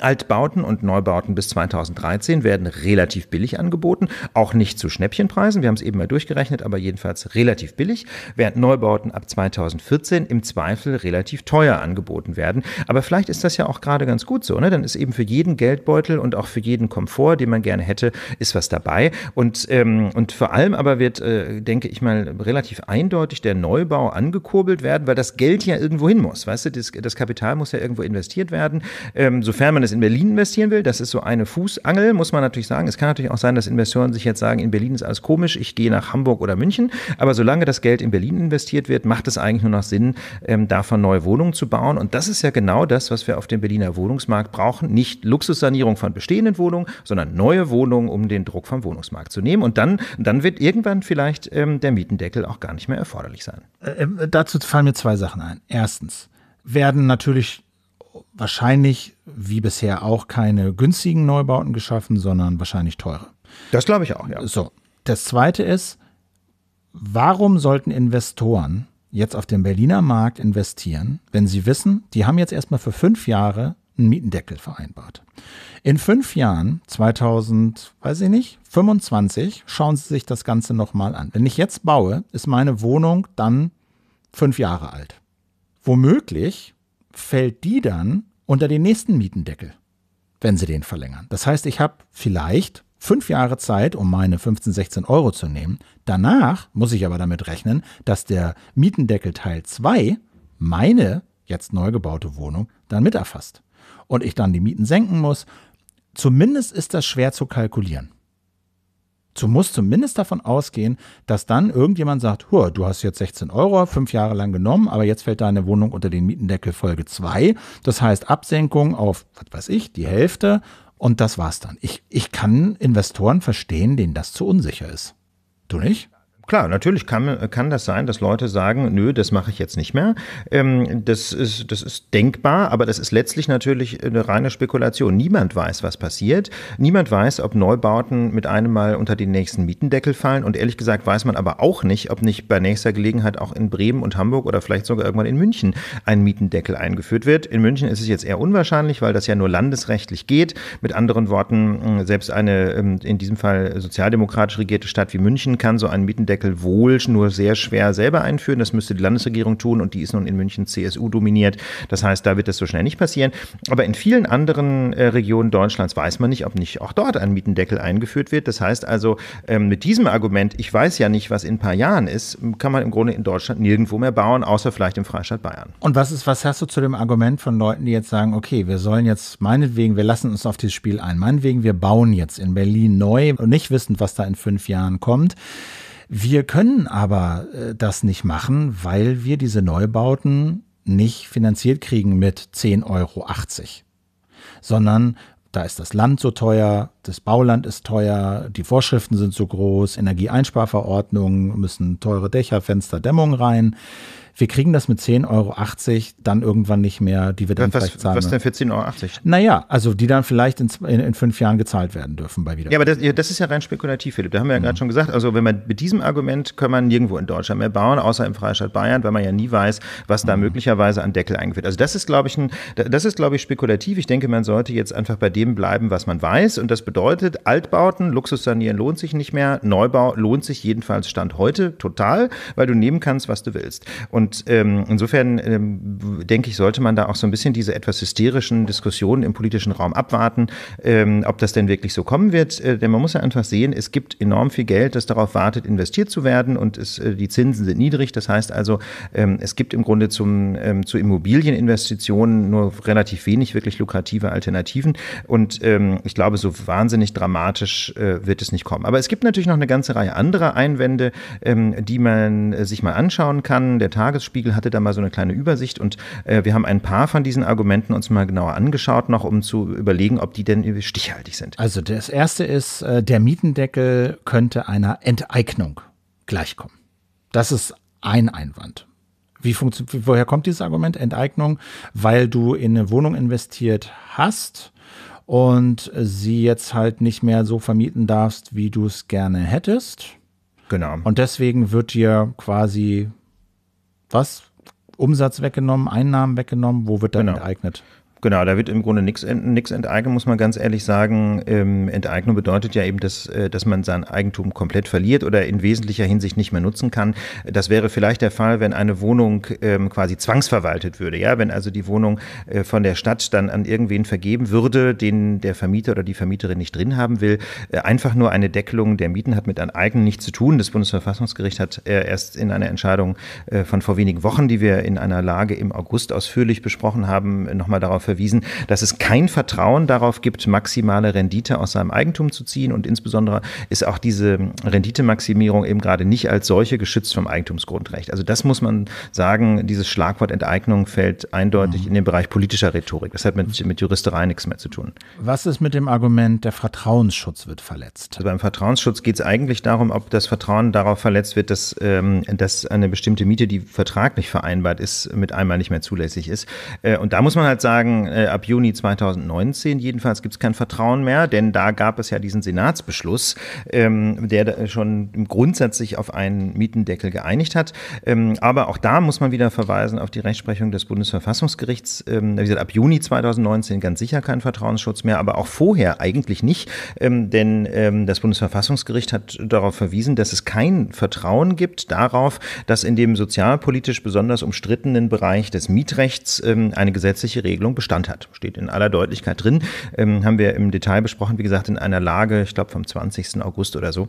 Altbauten und Neubauten bis 2013 werden relativ billig angeboten, auch nicht zu Schnäppchenpreisen, wir haben es eben mal durchgerechnet, aber jedenfalls relativ billig, während Neubauten ab 2014 im Zweifel relativ teuer angeboten werden. Aber vielleicht ist das ja auch gerade ganz gut so, ne? dann ist eben für jeden Geldbeutel und auch für jeden Komfort, den man gerne hätte, ist was dabei. Und, ähm, und vor allem aber wird, äh, denke ich mal, relativ eindeutig der Neubau angekurbelt werden, weil das Geld ja irgendwo hin muss, weißt du, das, das Kapital muss ja irgendwo investiert werden, ähm, sofern man das in Berlin investieren will, das ist so eine Fußangel, muss man natürlich sagen. Es kann natürlich auch sein, dass Investoren sich jetzt sagen, in Berlin ist alles komisch, ich gehe nach Hamburg oder München. Aber solange das Geld in Berlin investiert wird, macht es eigentlich nur noch Sinn, ähm, davon neue Wohnungen zu bauen. Und das ist ja genau das, was wir auf dem Berliner Wohnungsmarkt brauchen. Nicht Luxussanierung von bestehenden Wohnungen, sondern neue Wohnungen, um den Druck vom Wohnungsmarkt zu nehmen. Und dann, dann wird irgendwann vielleicht ähm, der Mietendeckel auch gar nicht mehr erforderlich sein. Äh, ähm, dazu fallen mir zwei Sachen ein. Erstens werden natürlich wahrscheinlich, wie bisher auch, keine günstigen Neubauten geschaffen, sondern wahrscheinlich teure. Das glaube ich auch, ja. So, das Zweite ist, warum sollten Investoren jetzt auf dem Berliner Markt investieren, wenn sie wissen, die haben jetzt erstmal für fünf Jahre einen Mietendeckel vereinbart. In fünf Jahren, 2000, weiß ich nicht, 25, schauen Sie sich das Ganze nochmal an. Wenn ich jetzt baue, ist meine Wohnung dann fünf Jahre alt. Womöglich fällt die dann unter den nächsten Mietendeckel, wenn sie den verlängern. Das heißt, ich habe vielleicht fünf Jahre Zeit, um meine 15, 16 Euro zu nehmen. Danach muss ich aber damit rechnen, dass der Mietendeckel Teil 2 meine jetzt neu gebaute Wohnung dann mit erfasst. Und ich dann die Mieten senken muss. Zumindest ist das schwer zu kalkulieren du musst zumindest davon ausgehen, dass dann irgendjemand sagt, du hast jetzt 16 Euro fünf Jahre lang genommen, aber jetzt fällt deine Wohnung unter den Mietendeckel Folge 2. Das heißt Absenkung auf, was weiß ich, die Hälfte und das war's dann. Ich, ich kann Investoren verstehen, denen das zu unsicher ist. Du nicht? Klar, natürlich kann, kann das sein, dass Leute sagen, nö, das mache ich jetzt nicht mehr. Ähm, das, ist, das ist denkbar, aber das ist letztlich natürlich eine reine Spekulation. Niemand weiß, was passiert. Niemand weiß, ob Neubauten mit einem Mal unter den nächsten Mietendeckel fallen. Und ehrlich gesagt weiß man aber auch nicht, ob nicht bei nächster Gelegenheit auch in Bremen und Hamburg oder vielleicht sogar irgendwann in München ein Mietendeckel eingeführt wird. In München ist es jetzt eher unwahrscheinlich, weil das ja nur landesrechtlich geht. Mit anderen Worten, hm, selbst eine ähm, in diesem Fall sozialdemokratisch regierte Stadt wie München kann so einen Mietendeckel Mietendeckel wohl nur sehr schwer selber einführen. Das müsste die Landesregierung tun und die ist nun in München CSU dominiert. Das heißt, da wird das so schnell nicht passieren. Aber in vielen anderen äh, Regionen Deutschlands weiß man nicht, ob nicht auch dort ein Mietendeckel eingeführt wird. Das heißt also, ähm, mit diesem Argument, ich weiß ja nicht, was in ein paar Jahren ist, kann man im Grunde in Deutschland nirgendwo mehr bauen, außer vielleicht im Freistaat Bayern. Und was ist, was hast du zu dem Argument von Leuten, die jetzt sagen, okay, wir sollen jetzt meinetwegen, wir lassen uns auf dieses Spiel ein, meinetwegen, wir bauen jetzt in Berlin neu, und nicht wissend, was da in fünf Jahren kommt. Wir können aber äh, das nicht machen, weil wir diese Neubauten nicht finanziert kriegen mit 10,80 Euro, sondern da ist das Land so teuer, das Bauland ist teuer, die Vorschriften sind so groß, Energieeinsparverordnungen müssen teure Dächer, Fenster, Dämmung rein wir kriegen das mit 10,80 Euro dann irgendwann nicht mehr, die wir dann was, vielleicht zahlen. Was denn für 10,80 Euro? Naja, also die dann vielleicht in, in, in, fünf Jahren gezahlt werden dürfen bei wieder. Ja, aber das, ja, das ist ja rein spekulativ, Philipp. Da haben wir ja mhm. gerade schon gesagt, also wenn man mit diesem Argument kann man nirgendwo in Deutschland mehr bauen, außer im Freistaat Bayern, weil man ja nie weiß, was da mhm. möglicherweise an Deckel eingeführt wird. Also das ist, glaube ich, ein, das ist, glaube ich, spekulativ. Ich denke, man sollte jetzt einfach bei dem bleiben, was man weiß. Und das bedeutet, Altbauten, Luxussanieren lohnt sich nicht mehr. Neubau lohnt sich jedenfalls Stand heute total, weil du nehmen kannst, was du willst. Und und ähm, insofern ähm, denke ich, sollte man da auch so ein bisschen diese etwas hysterischen Diskussionen im politischen Raum abwarten, ähm, ob das denn wirklich so kommen wird. Äh, denn man muss ja einfach sehen, es gibt enorm viel Geld, das darauf wartet, investiert zu werden und es, äh, die Zinsen sind niedrig. Das heißt also, ähm, es gibt im Grunde zum, ähm, zu Immobilieninvestitionen nur relativ wenig wirklich lukrative Alternativen. Und ähm, ich glaube, so wahnsinnig dramatisch äh, wird es nicht kommen. Aber es gibt natürlich noch eine ganze Reihe anderer Einwände, ähm, die man äh, sich mal anschauen kann. Der Tage Tagesspiegel hatte da mal so eine kleine Übersicht und äh, wir haben ein paar von diesen Argumenten uns mal genauer angeschaut, noch um zu überlegen, ob die denn stichhaltig sind. Also das erste ist, äh, der Mietendeckel könnte einer Enteignung gleichkommen. Das ist ein Einwand. Wie woher kommt dieses Argument Enteignung? Weil du in eine Wohnung investiert hast und sie jetzt halt nicht mehr so vermieten darfst, wie du es gerne hättest. Genau. Und deswegen wird dir quasi was? Umsatz weggenommen, Einnahmen weggenommen, wo wird dann genau. enteignet? Genau, da wird im Grunde nichts enteignen, muss man ganz ehrlich sagen. Ähm, Enteignung bedeutet ja eben, dass, äh, dass man sein Eigentum komplett verliert oder in wesentlicher Hinsicht nicht mehr nutzen kann. Das wäre vielleicht der Fall, wenn eine Wohnung ähm, quasi zwangsverwaltet würde. Ja, wenn also die Wohnung äh, von der Stadt dann an irgendwen vergeben würde, den der Vermieter oder die Vermieterin nicht drin haben will. Äh, einfach nur eine Deckelung der Mieten hat mit Enteignen nichts zu tun. Das Bundesverfassungsgericht hat äh, erst in einer Entscheidung äh, von vor wenigen Wochen, die wir in einer Lage im August ausführlich besprochen haben, nochmal darauf verwiesen, dass es kein Vertrauen darauf gibt, maximale Rendite aus seinem Eigentum zu ziehen. Und insbesondere ist auch diese Renditemaximierung eben gerade nicht als solche geschützt vom Eigentumsgrundrecht. Also das muss man sagen, dieses Schlagwort Enteignung fällt eindeutig mhm. in den Bereich politischer Rhetorik. Das hat mit, mhm. mit Juristerei nichts mehr zu tun. Was ist mit dem Argument, der Vertrauensschutz wird verletzt? Also beim Vertrauensschutz geht es eigentlich darum, ob das Vertrauen darauf verletzt wird, dass, ähm, dass eine bestimmte Miete, die vertraglich vereinbart ist, mit einmal nicht mehr zulässig ist. Äh, und da muss man halt sagen, äh, ab Juni 2019 jedenfalls gibt es kein Vertrauen mehr, denn da gab es ja diesen Senatsbeschluss, ähm, der schon grundsätzlich auf einen Mietendeckel geeinigt hat. Ähm, aber auch da muss man wieder verweisen auf die Rechtsprechung des Bundesverfassungsgerichts. Ähm, wie gesagt, ab Juni 2019 ganz sicher kein Vertrauensschutz mehr, aber auch vorher eigentlich nicht, ähm, denn ähm, das Bundesverfassungsgericht hat darauf verwiesen, dass es kein Vertrauen gibt darauf, dass in dem sozialpolitisch besonders umstrittenen Bereich des Mietrechts ähm, eine gesetzliche Regelung besteht Bestand hat. Steht in aller Deutlichkeit drin. Ähm, haben wir im Detail besprochen, wie gesagt, in einer Lage, ich glaube vom 20. August oder so.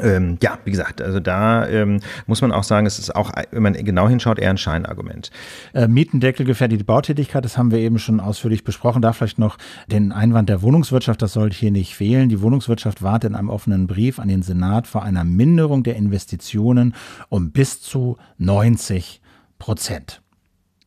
Ähm, ja, wie gesagt, also da ähm, muss man auch sagen, es ist auch, wenn man genau hinschaut, eher ein Scheinargument. Äh, Mietendeckel gefährdet die Bautätigkeit, das haben wir eben schon ausführlich besprochen. Da vielleicht noch den Einwand der Wohnungswirtschaft, das sollte hier nicht fehlen. Die Wohnungswirtschaft warnt in einem offenen Brief an den Senat vor einer Minderung der Investitionen um bis zu 90 Prozent.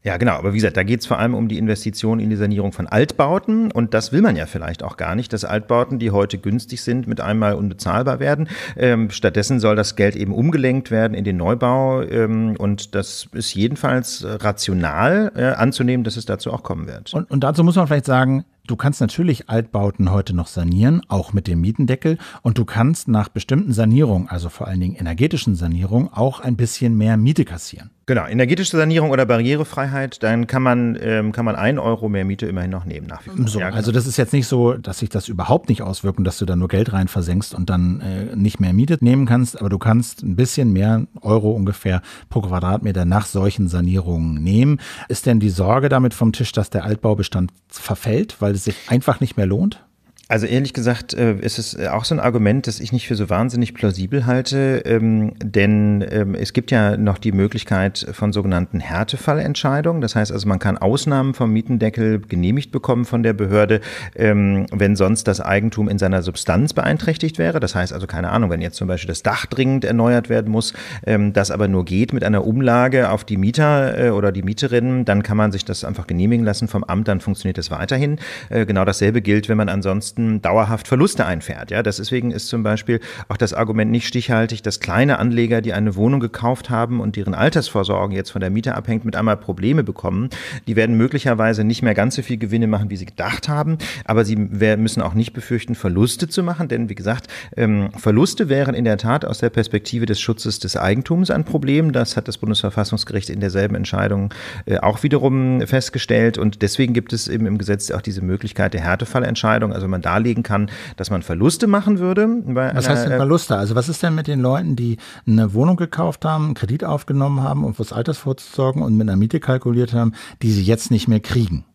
Ja, genau. Aber wie gesagt, da geht es vor allem um die Investition in die Sanierung von Altbauten. Und das will man ja vielleicht auch gar nicht, dass Altbauten, die heute günstig sind, mit einmal unbezahlbar werden. Ähm, stattdessen soll das Geld eben umgelenkt werden in den Neubau. Ähm, und das ist jedenfalls rational äh, anzunehmen, dass es dazu auch kommen wird. Und, und dazu muss man vielleicht sagen, Du kannst natürlich Altbauten heute noch sanieren, auch mit dem Mietendeckel. Und du kannst nach bestimmten Sanierungen, also vor allen Dingen energetischen Sanierungen, auch ein bisschen mehr Miete kassieren. Genau, energetische Sanierung oder Barrierefreiheit, dann kann man, ähm, kann man einen Euro mehr Miete immerhin noch nehmen nach wie vor. So, ja, genau. Also das ist jetzt nicht so, dass sich das überhaupt nicht auswirkt und dass du da nur Geld rein versenkst und dann äh, nicht mehr Miete nehmen kannst, aber du kannst ein bisschen mehr Euro ungefähr pro Quadratmeter nach solchen Sanierungen nehmen. Ist denn die Sorge damit vom Tisch, dass der Altbaubestand verfällt, weil weil es sich einfach nicht mehr lohnt? Also ehrlich gesagt äh, ist es äh, auch so ein Argument, das ich nicht für so wahnsinnig plausibel halte, ähm, denn ähm, es gibt ja noch die Möglichkeit von sogenannten Härtefallentscheidungen. Das heißt also, man kann Ausnahmen vom Mietendeckel genehmigt bekommen von der Behörde, ähm, wenn sonst das Eigentum in seiner Substanz beeinträchtigt wäre. Das heißt also, keine Ahnung, wenn jetzt zum Beispiel das Dach dringend erneuert werden muss, das aber nur geht mit einer Umlage auf die Mieter äh, oder die Mieterinnen, dann kann man sich das einfach genehmigen lassen vom Amt, dann funktioniert das weiterhin. Genau dasselbe gilt, wenn man ansonsten ansonsten dauerhaft Verluste einfährt. Ja, deswegen ist zum Beispiel auch das Argument nicht stichhaltig, dass kleine Anleger, die eine Wohnung gekauft haben und deren Altersvorsorge jetzt von der Miete abhängt, mit einmal Probleme bekommen. Die werden möglicherweise nicht mehr ganz so viel Gewinne machen, wie sie gedacht haben, aber sie müssen auch nicht befürchten, Verluste zu machen, denn wie gesagt, ähm, Verluste wären in der Tat aus der Perspektive des Schutzes des Eigentums ein Problem. Das hat das Bundesverfassungsgericht in derselben Entscheidung äh, auch wiederum festgestellt. Und deswegen gibt es eben im Gesetz auch diese Möglichkeit der Härtefallentscheidung. Also man darlegen kann, dass man Verluste machen würde. was heißt denn äh, Verluste? Also was ist denn mit den Leuten, die eine Wohnung gekauft haben, einen Kredit aufgenommen haben, um fürs Alters vorzusorgen und mit einer Miete kalkuliert haben, die sie jetzt nicht mehr kriegen?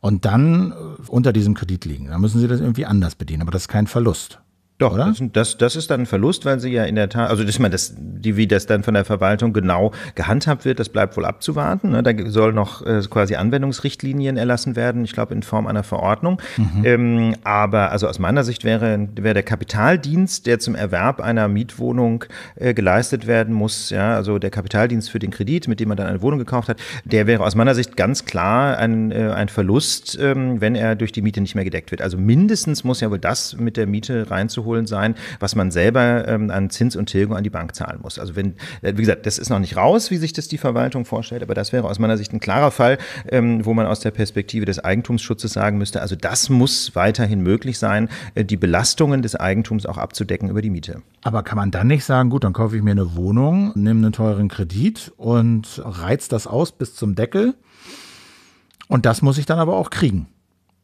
Und dann äh, unter diesem Kredit liegen. Da müssen sie das irgendwie anders bedienen, aber das ist kein Verlust. Doch, oder? Das, das, das ist dann ein Verlust, weil sie ja in der Tat, also dass man das, die, wie das dann von der Verwaltung genau gehandhabt wird, das bleibt wohl abzuwarten. Ne? Da soll noch äh, quasi Anwendungsrichtlinien erlassen werden, ich glaube in Form einer Verordnung. Mhm. Ähm, aber also aus meiner Sicht wäre, wäre der Kapitaldienst, der zum Erwerb einer Mietwohnung äh, geleistet werden muss, ja, also der Kapitaldienst für den Kredit, mit dem man dann eine Wohnung gekauft hat, der wäre aus meiner Sicht ganz klar ein, äh, ein Verlust, ähm, wenn er durch die Miete nicht mehr gedeckt wird. Also mindestens muss ja wohl das mit der Miete reinzuholen aufzuholen sein, was man selber ähm, an Zins und Tilgung an die Bank zahlen muss. Also wenn, äh, wie gesagt, das ist noch nicht raus, wie sich das die Verwaltung vorstellt, aber das wäre aus meiner Sicht ein klarer Fall, ähm, wo man aus der Perspektive des Eigentumsschutzes sagen müsste, also das muss weiterhin möglich sein, äh, die Belastungen des Eigentums auch abzudecken über die Miete. Aber kann man dann nicht sagen, gut, dann kaufe ich mir eine Wohnung, nehme einen teuren Kredit und reiz das aus bis zum Deckel? Und das muss ich dann aber auch kriegen.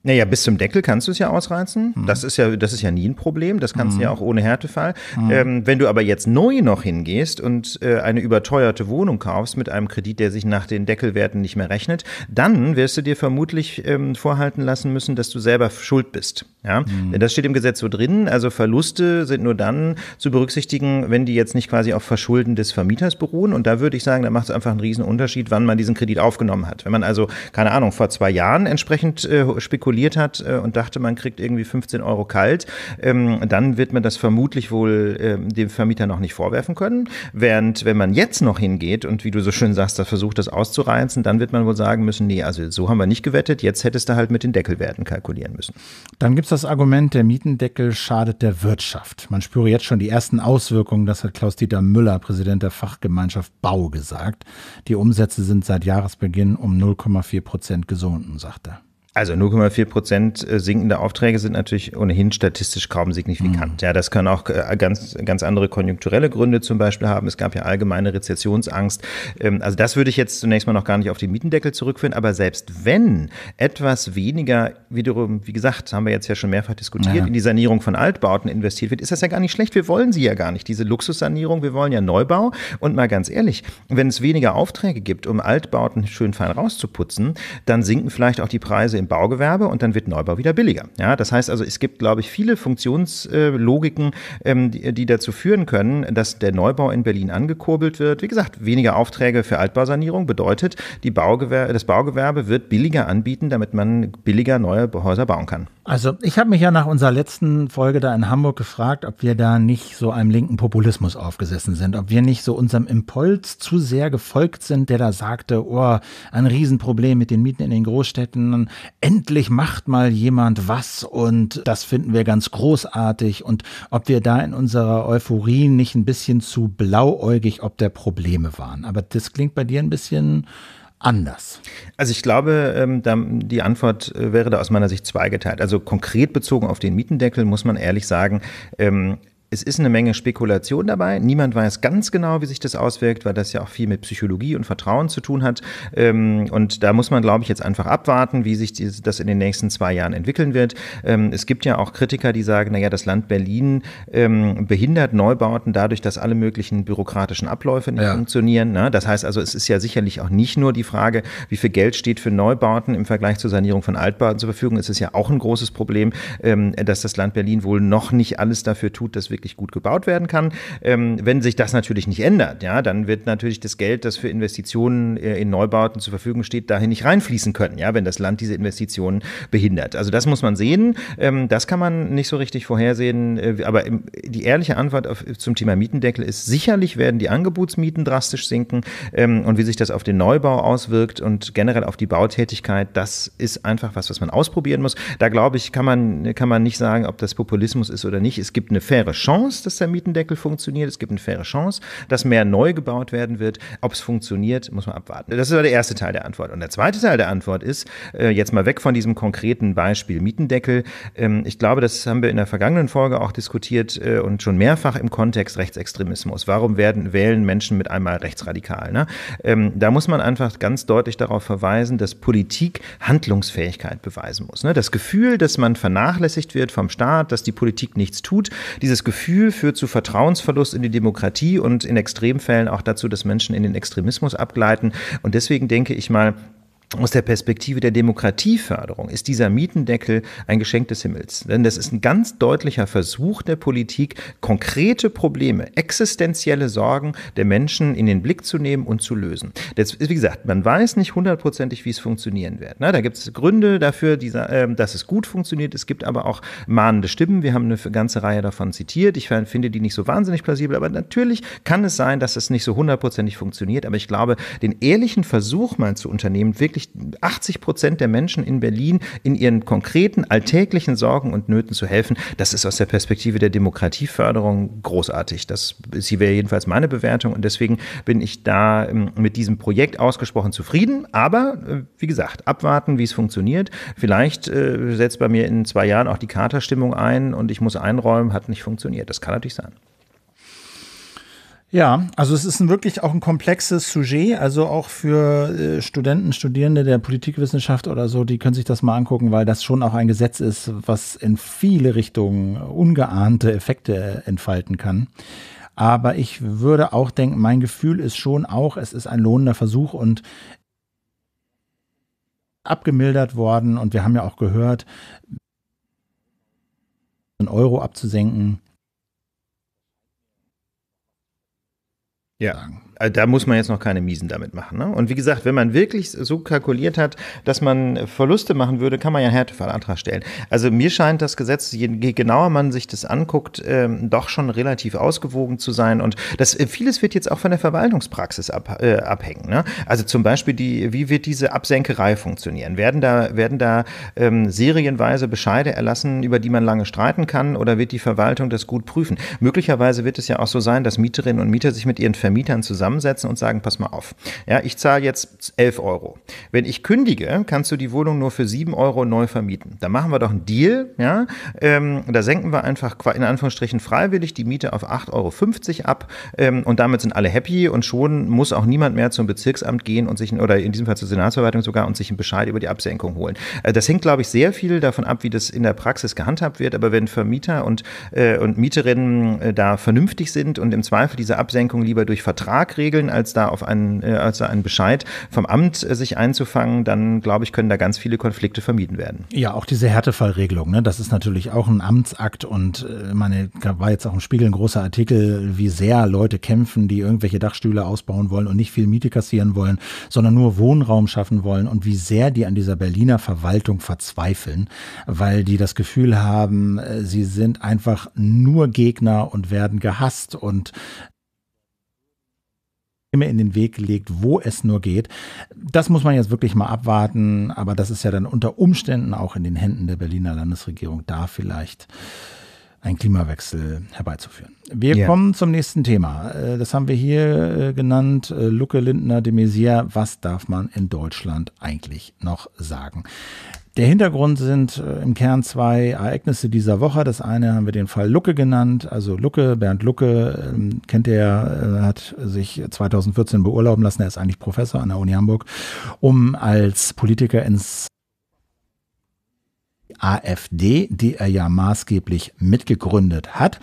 Naja, bis zum Deckel kannst du es ja ausreizen. Mhm. Das ist ja, das ist ja nie ein Problem. Das kannst du mhm. ja auch ohne Härtefall. Mhm. Ähm, wenn du aber jetzt neu noch hingehst und äh, eine überteuerte Wohnung kaufst mit einem Kredit, der sich nach den Deckelwerten nicht mehr rechnet, dann wirst du dir vermutlich ähm, vorhalten lassen müssen, dass du selber schuld bist. Ja, mhm. denn das steht im Gesetz so drin. Also Verluste sind nur dann zu berücksichtigen, wenn die jetzt nicht quasi auf Verschulden des Vermieters beruhen. Und da würde ich sagen, da macht es einfach einen riesen Unterschied, wann man diesen Kredit aufgenommen hat. Wenn man also keine Ahnung vor zwei Jahren entsprechend äh, spekuliert spekuliert hat äh, und dachte, man kriegt irgendwie 15 Euro kalt, ähm, dann wird man das vermutlich wohl ähm, dem Vermieter noch nicht vorwerfen können. Während wenn man jetzt noch hingeht und wie du so schön sagst, da versucht das auszureizen, dann wird man wohl sagen müssen, nee, also so haben wir nicht gewettet, jetzt hättest du halt mit den Deckelwerten kalkulieren müssen. Dann gibt es das Argument, der Mietendeckel schadet der Wirtschaft. Man spüre jetzt schon die ersten Auswirkungen, das hat Klaus-Dieter Müller, Präsident der Fachgemeinschaft Bau, gesagt. Die Umsätze sind seit Jahresbeginn um 0,4 Prozent gesunken, sagt er. Also 0,4 Prozent äh, sinkende Aufträge sind natürlich ohnehin statistisch kaum signifikant. Mhm. Ja, das können auch äh, ganz, ganz andere konjunkturelle Gründe zum Beispiel haben. Es gab ja allgemeine Rezessionsangst. Ähm, also das würde ich jetzt zunächst mal noch gar nicht auf den Mietendeckel zurückführen. Aber selbst wenn etwas weniger, wiederum, wie gesagt, haben wir jetzt ja schon mehrfach diskutiert, ja. in die Sanierung von Altbauten investiert wird, ist das ja gar nicht schlecht. Wir wollen sie ja gar nicht, diese Luxussanierung. Wir wollen ja Neubau. Und mal ganz ehrlich, wenn es weniger Aufträge gibt, um Altbauten schön fein rauszuputzen, dann sinken vielleicht auch die Preise im im Baugewerbe und dann wird Neubau wieder billiger. Ja, das heißt also, es gibt, glaube ich, viele Funktionslogiken, ähm, die, die, dazu führen können, dass der Neubau in Berlin angekurbelt wird. Wie gesagt, weniger Aufträge für Altbausanierung bedeutet, die Baugewer das Baugewerbe wird billiger anbieten, damit man billiger neue Häuser bauen kann. Also ich habe mich ja nach unserer letzten Folge da in Hamburg gefragt, ob wir da nicht so einem linken Populismus aufgesessen sind, ob wir nicht so unserem Impuls zu sehr gefolgt sind, der da sagte, oh, ein Riesenproblem mit den Mieten in den Großstädten, endlich macht mal jemand was und das finden wir ganz großartig und ob wir da in unserer Euphorie nicht ein bisschen zu blauäugig, ob der Probleme waren. Aber das klingt bei dir ein bisschen anders? Also ich glaube, ähm, die Antwort äh, wäre da aus meiner Sicht zweigeteilt. Also konkret bezogen auf den Mietendeckel muss man ehrlich sagen, ähm, es ist eine Menge Spekulation dabei. Niemand weiß ganz genau, wie sich das auswirkt, weil das ja auch viel mit Psychologie und Vertrauen zu tun hat. Ähm, und da muss man, glaube ich, jetzt einfach abwarten, wie sich das in den nächsten zwei Jahren entwickeln wird. Ähm, es gibt ja auch Kritiker, die sagen, naja, das Land Berlin ähm, behindert Neubauten dadurch, dass alle möglichen bürokratischen Abläufe nicht ja. funktionieren. Ne? Das heißt also, es ist ja sicherlich auch nicht nur die Frage, wie viel Geld steht für Neubauten im Vergleich zur Sanierung von Altbauten zur Verfügung. Es ist ja auch ein großes Problem, dass das Land Berlin wohl noch nicht alles dafür tut, dass wirklich wirklich gut gebaut werden kann. Ähm, wenn sich das natürlich nicht ändert, ja, dann wird natürlich das Geld, das für Investitionen äh, in Neubauten zur Verfügung steht, dahin nicht reinfließen können, ja, wenn das Land diese Investitionen behindert. Also das muss man sehen. Ähm, das kann man nicht so richtig vorhersehen. Äh, aber die ehrliche Antwort auf, zum Thema Mietendeckel ist, sicherlich werden die Angebotsmieten drastisch sinken. Ähm, und wie sich das auf den Neubau auswirkt und generell auf die Bautätigkeit, das ist einfach was, was man ausprobieren muss. Da glaube ich, kann man, kann man nicht sagen, ob das Populismus ist oder nicht. Es gibt eine faire Chance, dass der Mietendeckel funktioniert. Es gibt eine faire Chance, dass mehr neu gebaut werden wird. Ob es funktioniert, muss man abwarten. Das ist der erste Teil der Antwort. Und der zweite Teil der Antwort ist, äh, jetzt mal weg von diesem konkreten Beispiel Mietendeckel. Ähm, ich glaube, das haben wir in der vergangenen Folge auch diskutiert äh, und schon mehrfach im Kontext Rechtsextremismus. Warum werden, wählen Menschen mit einmal rechtsradikal? Ne? Ähm, da muss man einfach ganz deutlich darauf verweisen, dass Politik Handlungsfähigkeit beweisen muss. Ne? Das Gefühl, dass man vernachlässigt wird vom Staat, dass die Politik nichts tut, dieses Gefühl, Gefühl führt zu Vertrauensverlust in die Demokratie und in Extremfällen auch dazu, dass Menschen in den Extremismus abgleiten. Und deswegen denke ich mal, aus der Perspektive der Demokratieförderung ist dieser Mietendeckel ein Geschenk des Himmels. Denn das ist ein ganz deutlicher Versuch der Politik, konkrete Probleme, existenzielle Sorgen der Menschen in den Blick zu nehmen und zu lösen. Jetzt, wie gesagt, man weiß nicht hundertprozentig, wie es funktionieren wird. Da gibt es Gründe dafür, äh, dass es gut funktioniert. Es gibt aber auch mahnende Stimmen. Wir haben eine ganze Reihe davon zitiert. Ich finde die nicht so wahnsinnig plausibel, aber natürlich kann es sein, dass es nicht so hundertprozentig funktioniert. Aber ich glaube, den ehrlichen Versuch mal zu unternehmen, wirklich wirklich 80 Prozent der Menschen in Berlin in ihren konkreten alltäglichen Sorgen und Nöten zu helfen, das ist aus der Perspektive der Demokratieförderung großartig. Das sie wäre jedenfalls meine Bewertung und deswegen bin ich da ähm, mit diesem Projekt ausgesprochen zufrieden. Aber äh, wie gesagt, abwarten, wie es funktioniert. Vielleicht äh, setzt bei mir in zwei Jahren auch die Katerstimmung ein und ich muss einräumen, hat nicht funktioniert. Das kann natürlich sein. Ja, also es ist ein wirklich auch ein komplexes Sujet, also auch für äh, Studenten, Studierende der Politikwissenschaft oder so, die können sich das mal angucken, weil das schon auch ein Gesetz ist, was in viele Richtungen ungeahnte Effekte entfalten kann. Aber ich würde auch denken, mein Gefühl ist schon auch, es ist ein lohnender Versuch und abgemildert worden und wir haben ja auch gehört, einen Euro abzusenken yeah. Um, Äh, da muss man jetzt noch keine Miesen damit machen. Ne? Und wie gesagt, wenn man wirklich so kalkuliert hat, dass man Verluste machen würde, kann man ja einen Härtefallantrag stellen. Also mir scheint das Gesetz, je, genauer man sich das anguckt, ähm, doch schon relativ ausgewogen zu sein. Und das äh, vieles wird jetzt auch von der Verwaltungspraxis ab, äh, abhängen. Ne? Also zum Beispiel, die, wie wird diese Absenkerei funktionieren? Werden da, werden da ähm, serienweise Bescheide erlassen, über die man lange streiten kann, oder wird die Verwaltung das gut prüfen? Möglicherweise wird es ja auch so sein, dass Mieterinnen und Mieter sich mit ihren Vermietern zusammen zusammensetzen und sagen, pass mal auf, ja, ich zahle jetzt 11 Euro. Wenn ich kündige, kannst du die Wohnung nur für 7 Euro neu vermieten. Da machen wir doch einen Deal, ja, ähm, da senken wir einfach in Anführungsstrichen freiwillig die Miete auf 8,50 Euro ab ähm, und damit sind alle happy und schon muss auch niemand mehr zum Bezirksamt gehen und sich, oder in diesem Fall zur Senatsverwaltung sogar und sich einen Bescheid über die Absenkung holen. Äh, das hängt, glaube ich, sehr viel davon ab, wie das in der Praxis gehandhabt wird, aber wenn Vermieter und, äh, und Mieterinnen äh, da vernünftig sind und im Zweifel diese Absenkung lieber durch Vertrag Marktregeln als da auf einen, äh, als einen Bescheid vom Amt äh, sich einzufangen, dann glaube ich, können da ganz viele Konflikte vermieden werden. Ja, auch diese Härtefallregelung, ne? das ist natürlich auch ein Amtsakt und äh, meine, war jetzt auch im Spiegel ein großer Artikel, wie sehr Leute kämpfen, die irgendwelche Dachstühle ausbauen wollen und nicht viel Miete kassieren wollen, sondern nur Wohnraum schaffen wollen und wie sehr die an dieser Berliner Verwaltung verzweifeln, weil die das Gefühl haben, äh, sie sind einfach nur Gegner und werden gehasst und immer in den Weg gelegt, wo es nur geht. Das muss man jetzt wirklich mal abwarten, aber das ist ja dann unter Umständen auch in den Händen der Berliner Landesregierung da vielleicht einen Klimawechsel herbeizuführen. Wir yeah. kommen zum nächsten Thema. Äh, das haben wir hier äh, genannt. Äh, Lucke Lindner de Maizière. Was darf man in Deutschland eigentlich noch sagen? Der Hintergrund sind äh, im Kern zwei Ereignisse dieser Woche. Das eine haben wir den Fall Lucke genannt. Also Lucke, Bernd Lucke, ähm, kennt er, äh, hat sich 2014 beurlauben lassen. Er ist eigentlich Professor an der Uni Hamburg, um als Politiker ins AfD, die er ja maßgeblich mitgegründet hat.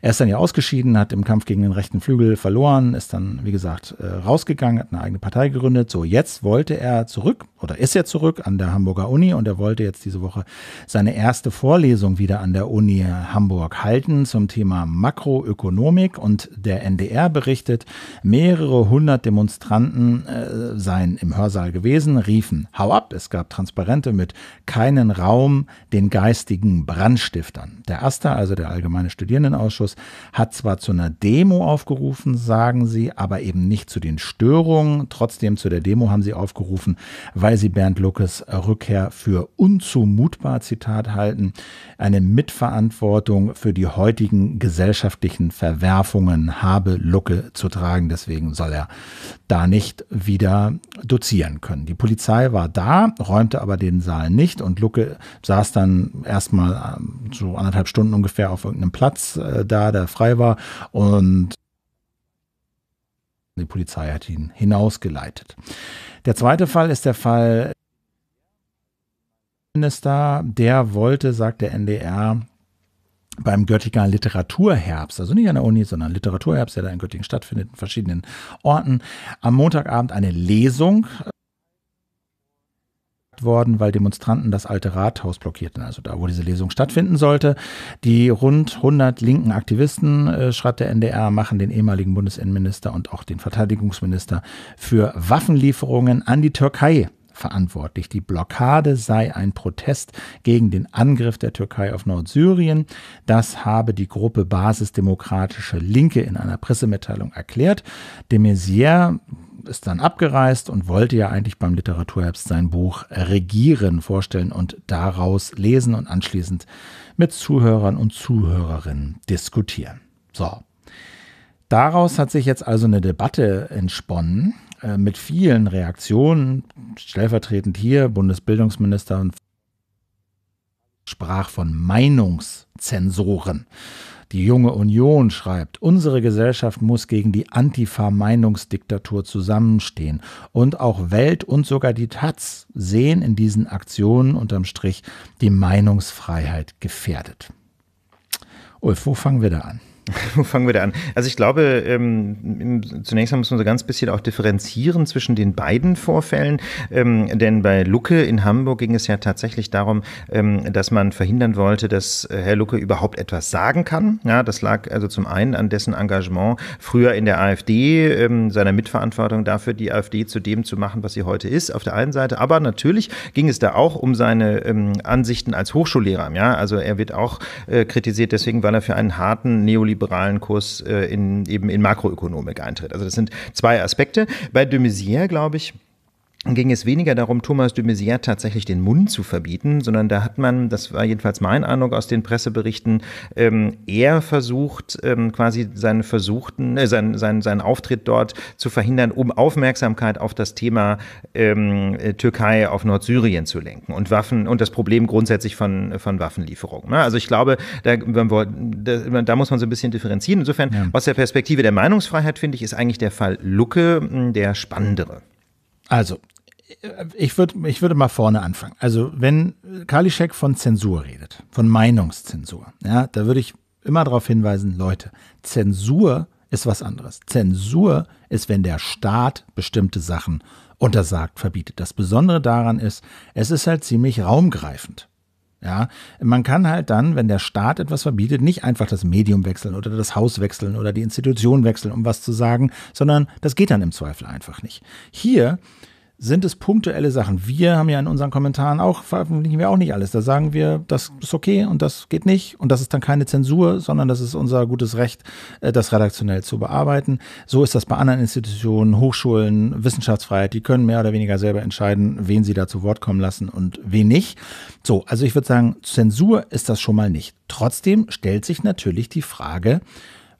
Er ist dann ja ausgeschieden, hat im Kampf gegen den rechten Flügel verloren, ist dann, wie gesagt, äh, rausgegangen, hat eine eigene Partei gegründet. So, jetzt wollte er zurück oder ist er zurück an der Hamburger Uni und er wollte jetzt diese Woche seine erste Vorlesung wieder an der Uni Hamburg halten zum Thema Makroökonomik und der NDR berichtet, mehrere hundert Demonstranten äh, seien im Hörsaal gewesen, riefen Hau ab, es gab Transparente mit keinen Raum, den geistigen Brandstiftern. Der AStA, also der Allgemeine Studierendenausschuss, hat zwar zu einer Demo aufgerufen, sagen sie, aber eben nicht zu den Störungen. Trotzdem zu der Demo haben sie aufgerufen, weil sie Bernd Luckes Rückkehr für unzumutbar, Zitat, halten, eine Mitverantwortung für die heutigen gesellschaftlichen Verwerfungen habe Lucke zu tragen. Deswegen soll er da nicht wieder dozieren können. Die Polizei war da, räumte aber den Saal nicht und Lucke saß saß dann erstmal ähm, so anderthalb Stunden ungefähr auf irgendeinem Platz äh, da, der frei war und die Polizei hat ihn hinausgeleitet. Der zweite Fall ist der Fall Minister, der wollte, sagt der NDR, beim Göttinger Literaturherbst, also nicht an der Uni, sondern Literaturherbst, der da in Göttingen stattfindet, in verschiedenen Orten, am Montagabend eine Lesung worden, weil Demonstranten das alte Rathaus blockierten, also da, wo diese Lesung stattfinden sollte. Die rund 100 linken Aktivisten, äh, schreibt der NDR, machen den ehemaligen Bundesinnenminister und auch den Verteidigungsminister für Waffenlieferungen an die Türkei verantwortlich. Die Blockade sei ein Protest gegen den Angriff der Türkei auf Nordsyrien. Das habe die Gruppe Basisdemokratische Linke in einer Pressemitteilung erklärt. De Maizière, ist dann abgereist und wollte ja eigentlich beim Literaturherbst sein Buch Regieren vorstellen und daraus lesen und anschließend mit Zuhörern und Zuhörerinnen diskutieren. So. Daraus hat sich jetzt also eine Debatte entsponnen äh, mit vielen Reaktionen, stellvertretend hier Bundesbildungsminister und sprach von Meinungszensoren. Die junge Union schreibt, unsere Gesellschaft muss gegen die Antifa-Meinungsdiktatur zusammenstehen. Und auch Welt und sogar die Taz sehen in diesen Aktionen unterm Strich die Meinungsfreiheit gefährdet. Ulf, wo fangen wir da an? Wo fangen wir da an? Also ich glaube, ähm, zunächst einmal muss man so ganz bisschen auch differenzieren zwischen den beiden Vorfällen. Ähm, denn bei Lucke in Hamburg ging es ja tatsächlich darum, ähm, dass man verhindern wollte, dass äh, Herr Lucke überhaupt etwas sagen kann. Ja, das lag also zum einen an dessen Engagement früher in der AfD, ähm, seiner Mitverantwortung dafür, die AfD zu dem zu machen, was sie heute ist, auf der einen Seite. Aber natürlich ging es da auch um seine ähm, Ansichten als Hochschullehrer. Ja, also er wird auch äh, kritisiert deswegen, weil er für einen harten Neoliberalismus neoliberalen Kurs äh, in, eben in Makroökonomik eintritt. Also das sind zwei Aspekte. Bei de Maizière, glaube ich, ging es weniger darum, Thomas de Maizière tatsächlich den Mund zu verbieten, sondern da hat man, das war jedenfalls mein Eindruck aus den Presseberichten, ähm, eher versucht, ähm, quasi seinen versuchten, äh, seinen, seinen, seinen Auftritt dort zu verhindern, um Aufmerksamkeit auf das Thema ähm, äh, Türkei auf Nordsyrien zu lenken und Waffen und das Problem grundsätzlich von, von Waffenlieferungen. Ne? Also ich glaube, da, da, da, muss man so ein bisschen differenzieren. Insofern, ja. aus der Perspektive der Meinungsfreiheit, finde ich, ist eigentlich der Fall Lucke hm, der spannendere. Also, äh, ich würde ich würde mal vorne anfangen. Also wenn Karlischek von Zensur redet, von Meinungszensur, ja, da würde ich immer darauf hinweisen, Leute, Zensur ist was anderes. Zensur ist, wenn der Staat bestimmte Sachen untersagt, verbietet. Das Besondere daran ist, es ist halt ziemlich raumgreifend. Ja, man kann halt dann, wenn der Staat etwas verbietet, nicht einfach das Medium wechseln oder das Haus wechseln oder die Institution wechseln, um was zu sagen, sondern das geht dann im Zweifel einfach nicht. Hier sind es punktuelle Sachen. Wir haben ja in unseren Kommentaren auch, veröffentlichen wir auch nicht alles. Da sagen wir, das ist okay und das geht nicht. Und das ist dann keine Zensur, sondern das ist unser gutes Recht, äh, das redaktionell zu bearbeiten. So ist das bei anderen Institutionen, Hochschulen, Wissenschaftsfreiheit. Die können mehr oder weniger selber entscheiden, wen sie da zu Wort kommen lassen und wen nicht. So, also ich würde sagen, Zensur ist das schon mal nicht. Trotzdem stellt sich natürlich die Frage,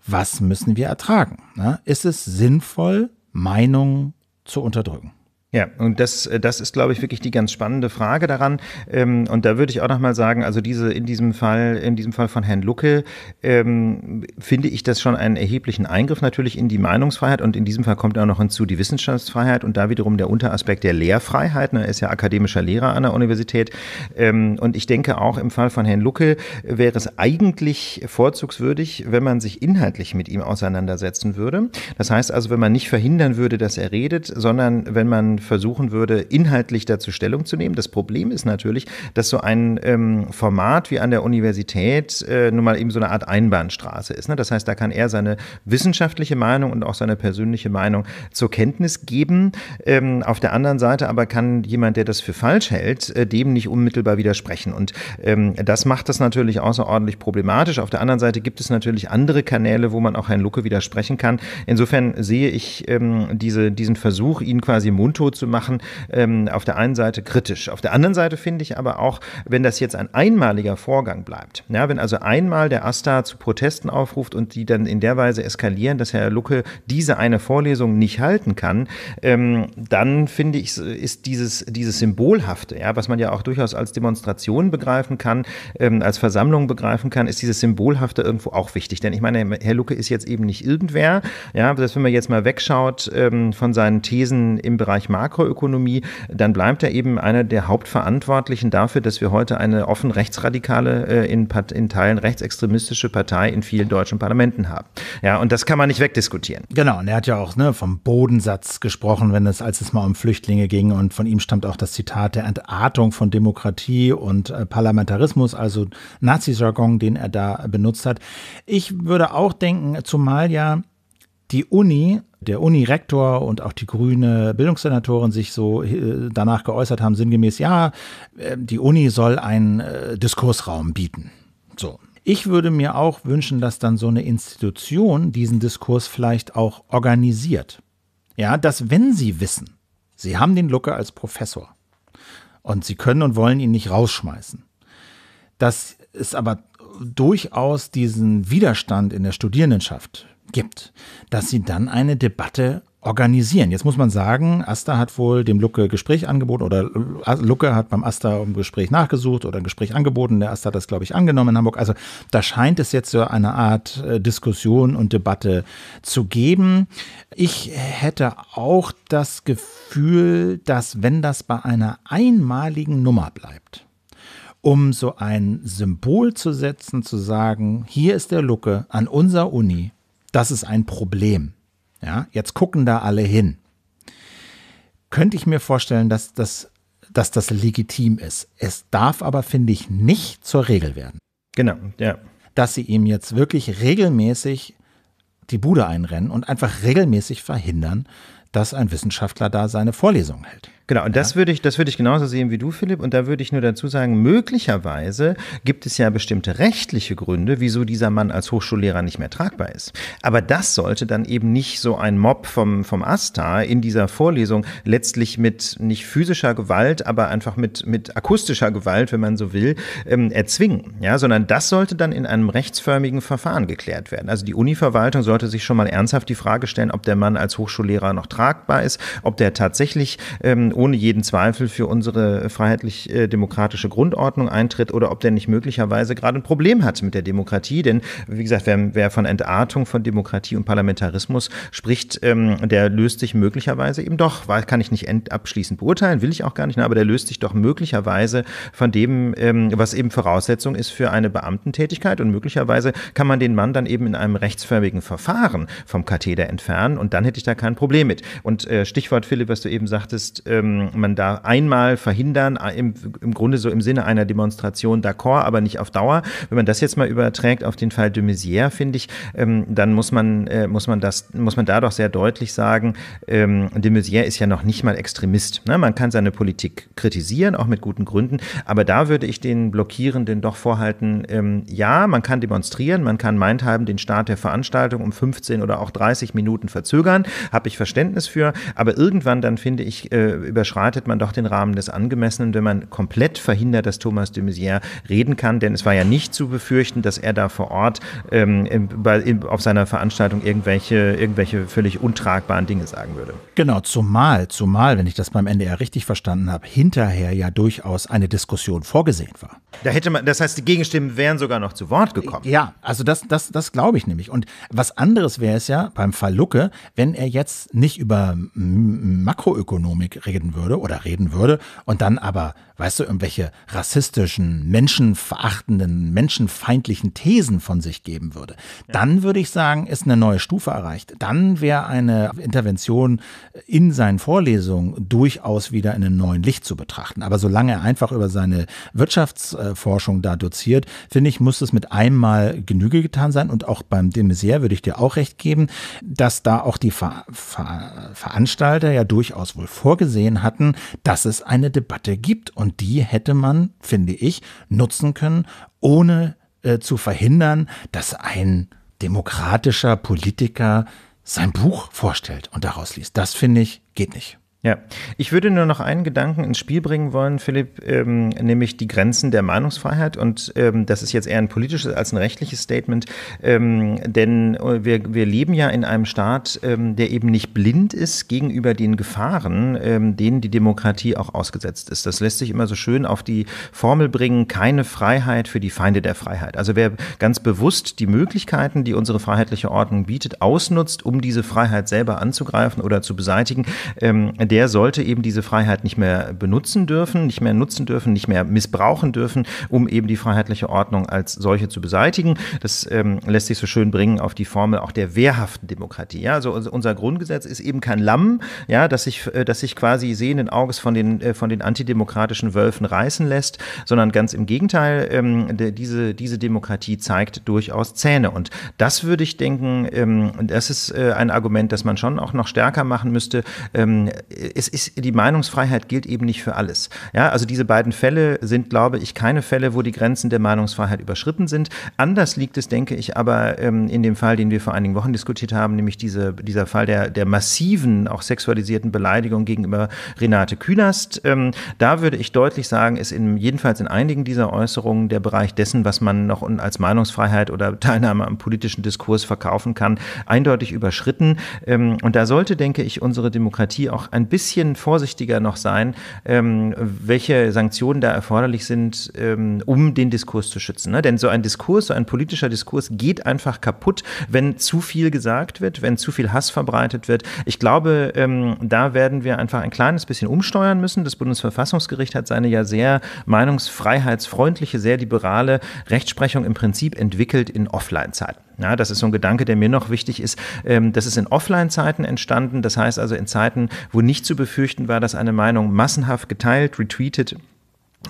was müssen wir ertragen? Ist es sinnvoll, Meinungen zu unterdrücken? Ja, und das, äh, das ist, glaube ich, wirklich die ganz spannende Frage daran. Ähm, und da würde ich auch nochmal sagen, also diese, in diesem Fall, in diesem Fall von Herrn Lucke, ähm, finde ich das schon einen erheblichen Eingriff natürlich in die Meinungsfreiheit. Und in diesem Fall kommt auch noch hinzu die Wissenschaftsfreiheit und da wiederum der Unteraspekt der Lehrfreiheit. Ne, er ist ja akademischer Lehrer an der Universität. Ähm, und ich denke auch im Fall von Herrn Lucke wäre es eigentlich vorzugswürdig, wenn man sich inhaltlich mit ihm auseinandersetzen würde. Das heißt also, wenn man nicht verhindern würde, dass er redet, sondern wenn man versuchen würde, inhaltlich dazu Stellung zu nehmen. Das Problem ist natürlich, dass so ein ähm, Format wie an der Universität äh, nun mal eben so eine Art Einbahnstraße ist. Ne? Das heißt, da kann er seine wissenschaftliche Meinung und auch seine persönliche Meinung zur Kenntnis geben. Ähm, auf der anderen Seite aber kann jemand, der das für falsch hält, äh, dem nicht unmittelbar widersprechen. Und ähm, das macht das natürlich außerordentlich problematisch. Auf der anderen Seite gibt es natürlich andere Kanäle, wo man auch Herrn Lucke widersprechen kann. Insofern sehe ich ähm, diese, diesen Versuch, ihn quasi mundtot zu machen, ähm, auf der einen Seite kritisch. Auf der anderen Seite finde ich aber auch, wenn das jetzt ein einmaliger Vorgang bleibt, ja, wenn also einmal der Asta zu Protesten aufruft und die dann in der Weise eskalieren, dass Herr Lucke diese eine Vorlesung nicht halten kann, ähm, dann finde ich, ist dieses, dieses Symbolhafte, ja, was man ja auch durchaus als Demonstration begreifen kann, ähm, als Versammlung begreifen kann, ist dieses Symbolhafte irgendwo auch wichtig. Denn ich meine, Herr Lucke ist jetzt eben nicht irgendwer. Ja, dass wenn man jetzt mal wegschaut ähm, von seinen Thesen im Bereich Marx, Makroökonomie, dann bleibt er eben einer der Hauptverantwortlichen dafür, dass wir heute eine offen rechtsradikale, äh, in, in Teilen rechtsextremistische Partei in vielen deutschen Parlamenten haben. Ja, und das kann man nicht wegdiskutieren. Genau, und er hat ja auch ne, vom Bodensatz gesprochen, wenn es, als es mal um Flüchtlinge ging und von ihm stammt auch das Zitat der Entartung von Demokratie und äh, Parlamentarismus, also Nazi-Jargon, den er da benutzt hat. Ich würde auch denken, zumal ja die Uni, der Unirektor und auch die grüne Bildungssenatorin sich so äh, danach geäußert haben, sinngemäß, ja, äh, die Uni soll einen äh, Diskursraum bieten. So. Ich würde mir auch wünschen, dass dann so eine Institution diesen Diskurs vielleicht auch organisiert. Ja, dass wenn sie wissen, sie haben den Lucke als Professor und sie können und wollen ihn nicht rausschmeißen, dass es aber durchaus diesen Widerstand in der Studierendenschaft gibt, dass sie dann eine Debatte organisieren. Jetzt muss man sagen, Asta hat wohl dem Lucke Gespräch angeboten oder Lucke hat beim Asta um Gespräch nachgesucht oder ein Gespräch angeboten. Der Asta hat das, glaube ich, angenommen in Hamburg. Also da scheint es jetzt so eine Art äh, Diskussion und Debatte zu geben. Ich hätte auch das Gefühl, dass wenn das bei einer einmaligen Nummer bleibt, um so ein Symbol zu setzen, zu sagen, hier ist der Lucke an unserer Uni das ist ein Problem. Ja, jetzt gucken da alle hin. Könnte ich mir vorstellen, dass das, dass das legitim ist. Es darf aber, finde ich, nicht zur Regel werden. Genau, ja. Dass sie ihm jetzt wirklich regelmäßig die Bude einrennen und einfach regelmäßig verhindern, dass ein Wissenschaftler da seine Vorlesung hält. Genau, und das ja. würde ich, das würde ich genauso sehen wie du, Philipp. Und da würde ich nur dazu sagen, möglicherweise gibt es ja bestimmte rechtliche Gründe, wieso dieser Mann als Hochschullehrer nicht mehr tragbar ist. Aber das sollte dann eben nicht so ein Mob vom, vom Asta in dieser Vorlesung letztlich mit nicht physischer Gewalt, aber einfach mit, mit akustischer Gewalt, wenn man so will, ähm, erzwingen. Ja, sondern das sollte dann in einem rechtsförmigen Verfahren geklärt werden. Also die Univerwaltung sollte sich schon mal ernsthaft die Frage stellen, ob der Mann als Hochschullehrer noch tragbar ist, ob der tatsächlich ähm, ohne jeden Zweifel für unsere freiheitlich-demokratische äh, Grundordnung eintritt oder ob der nicht möglicherweise gerade ein Problem hat mit der Demokratie. Denn wie gesagt, wer, wer von Entartung von Demokratie und Parlamentarismus spricht, ähm, der löst sich möglicherweise eben doch, weil kann ich nicht abschließend beurteilen, will ich auch gar nicht, ne, aber der löst sich doch möglicherweise von dem, ähm, was eben Voraussetzung ist für eine Beamtentätigkeit und möglicherweise kann man den Mann dann eben in einem rechtsförmigen Verfahren vom Katheder entfernen und dann hätte ich da kein Problem mit. Und äh, Stichwort Philipp, was du eben sagtest, äh, ähm, man da einmal verhindern, äh, im, im Grunde so im Sinne einer Demonstration d'accord, aber nicht auf Dauer. Wenn man das jetzt mal überträgt auf den Fall de Maizière, finde ich, ähm, dann muss man, äh, muss man das, muss man da doch sehr deutlich sagen, ähm, de Maizière ist ja noch nicht mal Extremist. Ne? Man kann seine Politik kritisieren, auch mit guten Gründen, aber da würde ich den Blockierenden doch vorhalten, ähm, ja, man kann demonstrieren, man kann meinthalben den Start der Veranstaltung um 15 oder auch 30 Minuten verzögern, habe ich Verständnis für, aber irgendwann dann finde ich, äh, überschreitet man doch den Rahmen des Angemessenen, wenn man komplett verhindert, dass Thomas de Maizière reden kann. Denn es war ja nicht zu befürchten, dass er da vor Ort ähm, bei, in, auf seiner Veranstaltung irgendwelche, irgendwelche völlig untragbaren Dinge sagen würde. Genau, zumal, zumal, wenn ich das beim NDR richtig verstanden habe, hinterher ja durchaus eine Diskussion vorgesehen war. Da hätte man, das heißt, die Gegenstimmen wären sogar noch zu Wort gekommen. Ja, also das, das, das glaube ich nämlich. Und was anderes wäre es ja beim Fall Lucke, wenn er jetzt nicht über Makroökonomik reden würde oder reden würde und dann aber weißt du, irgendwelche rassistischen, menschenverachtenden, menschenfeindlichen Thesen von sich geben würde, ja. dann würde ich sagen, ist eine neue Stufe erreicht. Dann wäre eine Intervention in seinen Vorlesungen durchaus wieder in einem neuen Licht zu betrachten. Aber solange er einfach über seine Wirtschaftsforschung da doziert, finde ich, muss es mit einmal Genüge getan sein. Und auch beim De Maizière würde ich dir auch recht geben, dass da auch die Ver Ver Veranstalter ja durchaus wohl vorgesehen hatten, dass es eine Debatte gibt und und die hätte man, finde ich, nutzen können, ohne äh, zu verhindern, dass ein demokratischer Politiker sein Buch vorstellt und daraus liest. Das finde ich geht nicht. Ja, ich würde nur noch einen Gedanken ins Spiel bringen wollen, Philipp, ähm, nämlich die Grenzen der Meinungsfreiheit. Und ähm, das ist jetzt eher ein politisches als ein rechtliches Statement, ähm, denn äh, wir, wir leben ja in einem Staat, ähm, der eben nicht blind ist gegenüber den Gefahren, ähm, denen die Demokratie auch ausgesetzt ist. Das lässt sich immer so schön auf die Formel bringen, keine Freiheit für die Feinde der Freiheit. Also wer ganz bewusst die Möglichkeiten, die unsere freiheitliche Ordnung bietet, ausnutzt, um diese Freiheit selber anzugreifen oder zu beseitigen, ähm, der sollte eben diese Freiheit nicht mehr benutzen dürfen, nicht mehr nutzen dürfen, nicht mehr missbrauchen dürfen, um eben die freiheitliche Ordnung als solche zu beseitigen. Das ähm, lässt sich so schön bringen auf die Formel auch der wehrhaften Demokratie. Ja, also unser Grundgesetz ist eben kein Lamm, ja, das sich, äh, dass sich quasi sehenden Auges von den, äh, von den antidemokratischen Wölfen reißen lässt, sondern ganz im Gegenteil, ähm, diese, diese Demokratie zeigt durchaus Zähne. Und das würde ich denken, ähm, das ist äh, ein Argument, das man schon auch noch stärker machen müsste. Ähm, es ist, die Meinungsfreiheit gilt eben nicht für alles. Ja, also diese beiden Fälle sind, glaube ich, keine Fälle, wo die Grenzen der Meinungsfreiheit überschritten sind. Anders liegt es, denke ich, aber ähm, in dem Fall, den wir vor einigen Wochen diskutiert haben, nämlich diese, dieser Fall der, der massiven, auch sexualisierten Beleidigung gegenüber Renate Künast. Ähm, da würde ich deutlich sagen, ist in, jedenfalls in einigen dieser Äußerungen der Bereich dessen, was man noch als Meinungsfreiheit oder Teilnahme am politischen Diskurs verkaufen kann, eindeutig überschritten. Ähm, und da sollte, denke ich, unsere Demokratie auch ein bisschen vorsichtiger noch sein, ähm, welche Sanktionen da erforderlich sind, ähm, um den Diskurs zu schützen. Ne? Denn so ein Diskurs, so ein politischer Diskurs geht einfach kaputt, wenn zu viel gesagt wird, wenn zu viel Hass verbreitet wird. Ich glaube, ähm, da werden wir einfach ein kleines bisschen umsteuern müssen. Das Bundesverfassungsgericht hat seine ja sehr meinungsfreiheitsfreundliche, sehr liberale Rechtsprechung im Prinzip entwickelt in Offline-Zeiten. Ja, das ist so ein Gedanke, der mir noch wichtig ist. Ähm, das ist in Offline-Zeiten entstanden. Das heißt also in Zeiten, wo nicht zu befürchten war, dass eine Meinung massenhaft geteilt, retweetet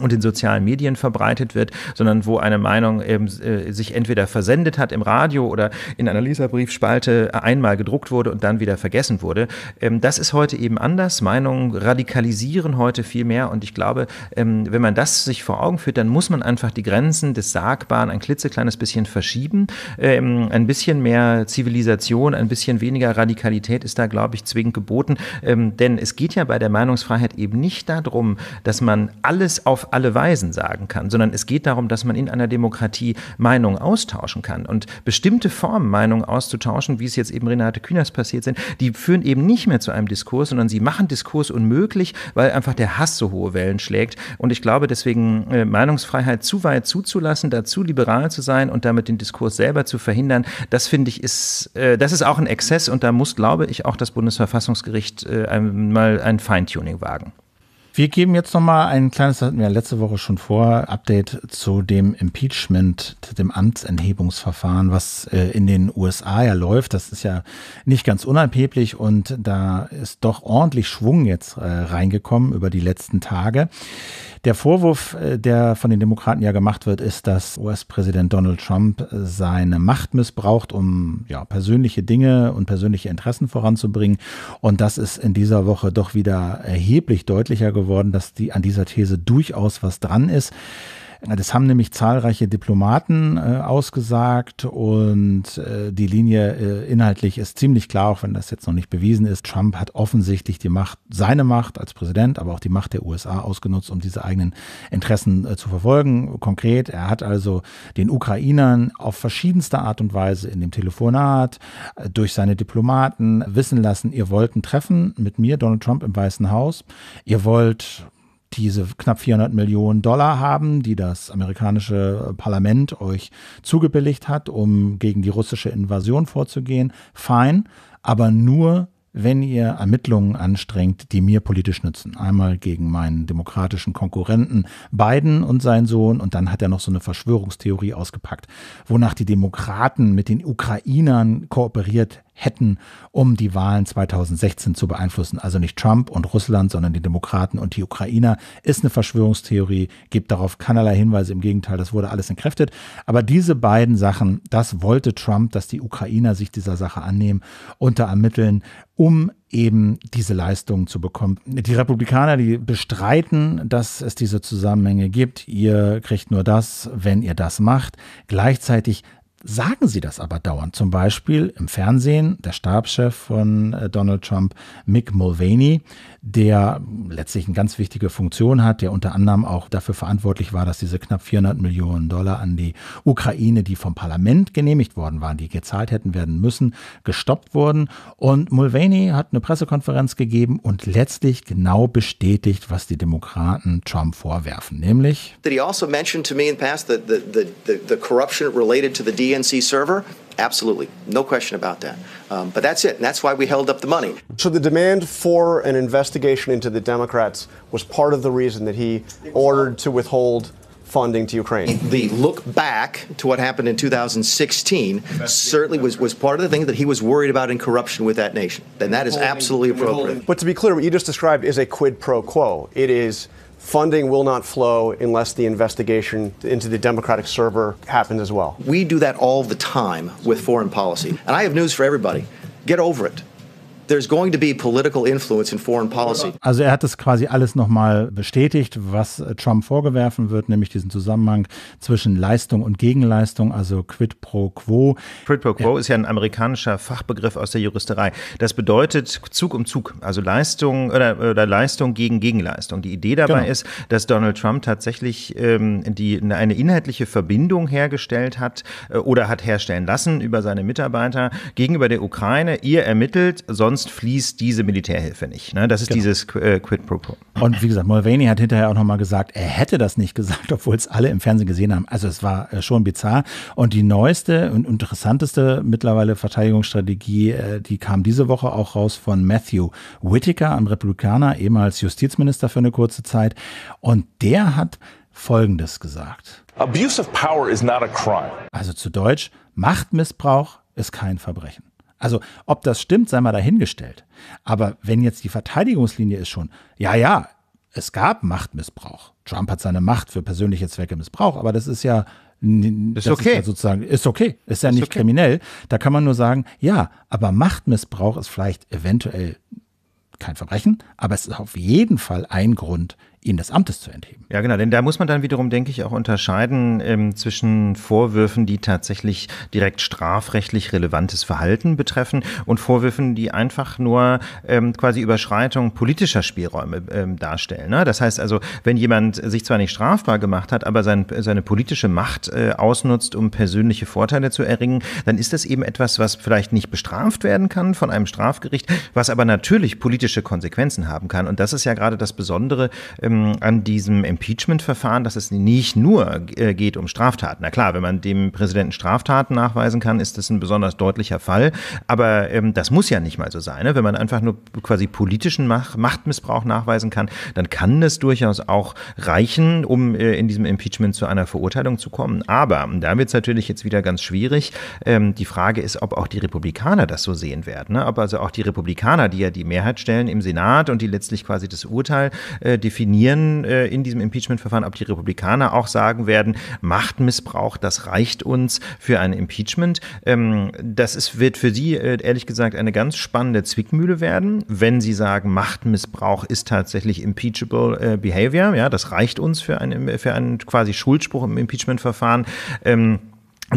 und in sozialen Medien verbreitet wird, sondern wo eine Meinung eben, äh, sich entweder versendet hat im Radio oder in einer Leserbriefspalte einmal gedruckt wurde und dann wieder vergessen wurde. Ähm, das ist heute eben anders. Meinungen radikalisieren heute viel mehr und ich glaube, ähm, wenn man das sich vor Augen führt, dann muss man einfach die Grenzen des Sagbaren ein klitzekleines bisschen verschieben. Ähm, ein bisschen mehr Zivilisation, ein bisschen weniger Radikalität ist da, glaube ich, zwingend geboten, ähm, denn es geht ja bei der Meinungsfreiheit eben nicht darum, dass man alles auf auf alle Weisen sagen kann, sondern es geht darum, dass man in einer Demokratie Meinungen austauschen kann und bestimmte Formen Meinungen auszutauschen, wie es jetzt eben Renate Künast passiert sind, die führen eben nicht mehr zu einem Diskurs, sondern sie machen Diskurs unmöglich, weil einfach der Hass so hohe Wellen schlägt. Und ich glaube deswegen, äh, Meinungsfreiheit zu weit zuzulassen, dazu liberal zu sein und damit den Diskurs selber zu verhindern, das finde ich ist, äh, das ist auch ein Exzess und da muss, glaube ich, auch das Bundesverfassungsgericht äh, einmal ein Feintuning wagen. Wir geben jetzt nochmal ein kleines, das hatten wir letzte Woche schon vor, Update zu dem Impeachment, zu dem Amtsenthebungsverfahren, was äh, in den USA ja läuft. Das ist ja nicht ganz unerheblich und da ist doch ordentlich Schwung jetzt äh, reingekommen über die letzten Tage. Der Vorwurf, äh, der von den Demokraten ja gemacht wird, ist, dass US-Präsident Donald Trump äh, seine Macht missbraucht, um ja, persönliche Dinge und persönliche Interessen voranzubringen. Und das ist in dieser Woche doch wieder erheblich deutlicher geworden, dass die an dieser These durchaus was dran ist. Das haben nämlich zahlreiche Diplomaten äh, ausgesagt und äh, die Linie äh, inhaltlich ist ziemlich klar, auch wenn das jetzt noch nicht bewiesen ist. Trump hat offensichtlich die Macht, seine Macht als Präsident, aber auch die Macht der USA ausgenutzt, um diese eigenen Interessen äh, zu verfolgen. Konkret, er hat also den Ukrainern auf verschiedenste Art und Weise in dem Telefonat äh, durch seine Diplomaten wissen lassen, ihr wollt ein Treffen mit mir, Donald Trump, im Weißen Haus. Ihr wollt diese knapp 400 Millionen Dollar haben, die das amerikanische Parlament euch zugebilligt hat, um gegen die russische Invasion vorzugehen, fein, aber nur wenn ihr Ermittlungen anstrengt, die mir politisch nützen. Einmal gegen meinen demokratischen Konkurrenten Biden und seinen Sohn und dann hat er noch so eine Verschwörungstheorie ausgepackt, wonach die Demokraten mit den Ukrainern kooperiert hätten, um die Wahlen 2016 zu beeinflussen. Also nicht Trump und Russland, sondern die Demokraten und die Ukrainer. Ist eine Verschwörungstheorie, gibt darauf keinerlei Hinweise. Im Gegenteil, das wurde alles entkräftet. Aber diese beiden Sachen, das wollte Trump, dass die Ukrainer sich dieser Sache annehmen, unter Ermitteln, um eben diese Leistungen zu bekommen. Die Republikaner, die bestreiten, dass es diese Zusammenhänge gibt. Ihr kriegt nur das, wenn ihr das macht. Gleichzeitig sagen sie das aber dauernd. Zum Beispiel im Fernsehen der Stabschef von äh, Donald Trump, Mick Mulvaney, der letztlich eine ganz wichtige Funktion hat, der unter anderem auch dafür verantwortlich war, dass diese knapp 400 Millionen Dollar an die Ukraine, die vom Parlament genehmigt worden waren, die gezahlt hätten werden müssen, gestoppt wurden. Und Mulvaney hat eine Pressekonferenz gegeben und letztlich genau bestätigt, was die Demokraten Trump vorwerfen, nämlich. That he also mentioned to me in past that the, the, the, the corruption related to the deal DNC server? Absolutely, no question about that. Um, but that's it, and that's why we held up the money. So the demand for an investigation into the Democrats was part of the reason that he ordered to withhold funding to Ukraine. The look back to what happened in 2016 certainly was, was part of the thing that he was worried about in corruption with that nation. And that is absolutely appropriate. But to be clear, what you just described is a quid pro quo. It is funding will not flow unless the investigation into the Democratic server happens as well. We do that all the time with foreign policy. And I have news for everybody get over it. there's going to be political influence in foreign policy. Also er hat das quasi alles nochmal bestätigt, was äh, Trump vorgewerfen wird, nämlich diesen Zusammenhang zwischen Leistung und Gegenleistung, also quid pro quo. Quid pro quo ja. ist ja ein amerikanischer Fachbegriff aus der Juristerei. Das bedeutet Zug um Zug, also Leistung oder, oder Leistung gegen Gegenleistung. Die Idee dabei genau. ist, dass Donald Trump tatsächlich ähm, die, eine inhaltliche Verbindung hergestellt hat äh, oder hat herstellen lassen über seine Mitarbeiter gegenüber der Ukraine. Ihr ermittelt, sonst sonst fließt diese Militärhilfe nicht. Ne? Das ist genau. dieses äh, Quid pro quo. Und wie gesagt, Mulvaney hat hinterher auch nochmal gesagt, er hätte das nicht gesagt, obwohl es alle im Fernsehen gesehen haben. Also es war äh, schon bizarr. Und die neueste und interessanteste mittlerweile Verteidigungsstrategie, äh, die kam diese Woche auch raus von Matthew Whitaker, einem Republikaner, ehemals Justizminister für eine kurze Zeit. Und der hat Folgendes gesagt. Abuse of power is not a crime. Also zu Deutsch, Machtmissbrauch ist kein Verbrechen. Also, ob das stimmt, sei mal dahingestellt. Aber wenn jetzt die Verteidigungslinie ist schon, ja, ja, es gab Machtmissbrauch. Trump hat seine Macht für persönliche Zwecke missbraucht, aber das ist ja das okay. Ist ja sozusagen, ist okay, ist ja ist nicht okay. kriminell. Da kann man nur sagen, ja, aber Machtmissbrauch ist vielleicht eventuell kein Verbrechen, aber es ist auf jeden Fall ein Grund, ihn des Amtes zu entheben. Ja, genau, denn da muss man dann wiederum, denke ich, auch unterscheiden ähm, zwischen Vorwürfen, die tatsächlich direkt strafrechtlich relevantes Verhalten betreffen und Vorwürfen, die einfach nur ähm, quasi Überschreitung politischer Spielräume ähm, darstellen. Ne? Das heißt also, wenn jemand sich zwar nicht strafbar gemacht hat, aber sein, seine politische Macht äh, ausnutzt, um persönliche Vorteile zu erringen, dann ist das eben etwas, was vielleicht nicht bestraft werden kann von einem Strafgericht, was aber natürlich politische Konsequenzen haben kann. Und das ist ja gerade das Besondere. Ähm, ähm, an diesem Impeachment-Verfahren, dass es nicht nur äh, geht um Straftaten. Na klar, wenn man dem Präsidenten Straftaten nachweisen kann, ist das ein besonders deutlicher Fall. Aber ähm, das muss ja nicht mal so sein. Ne? Wenn man einfach nur quasi politischen Mach Machtmissbrauch nachweisen kann, dann kann das durchaus auch reichen, um äh, in diesem Impeachment zu einer Verurteilung zu kommen. Aber ähm, da wird es natürlich jetzt wieder ganz schwierig. Ähm, die Frage ist, ob auch die Republikaner das so sehen werden. Ne? Ob also auch die Republikaner, die ja die Mehrheit stellen im Senat und die letztlich quasi das Urteil äh, definieren, definieren äh, in diesem Impeachment-Verfahren, ob die Republikaner auch sagen werden, Machtmissbrauch, das reicht uns für ein Impeachment. Ähm, das ist, wird für sie äh, ehrlich gesagt eine ganz spannende Zwickmühle werden, wenn sie sagen, Machtmissbrauch ist tatsächlich impeachable äh, Behavior. Ja, das reicht uns für, einen, für einen quasi Schuldspruch im Impeachment-Verfahren. Ähm,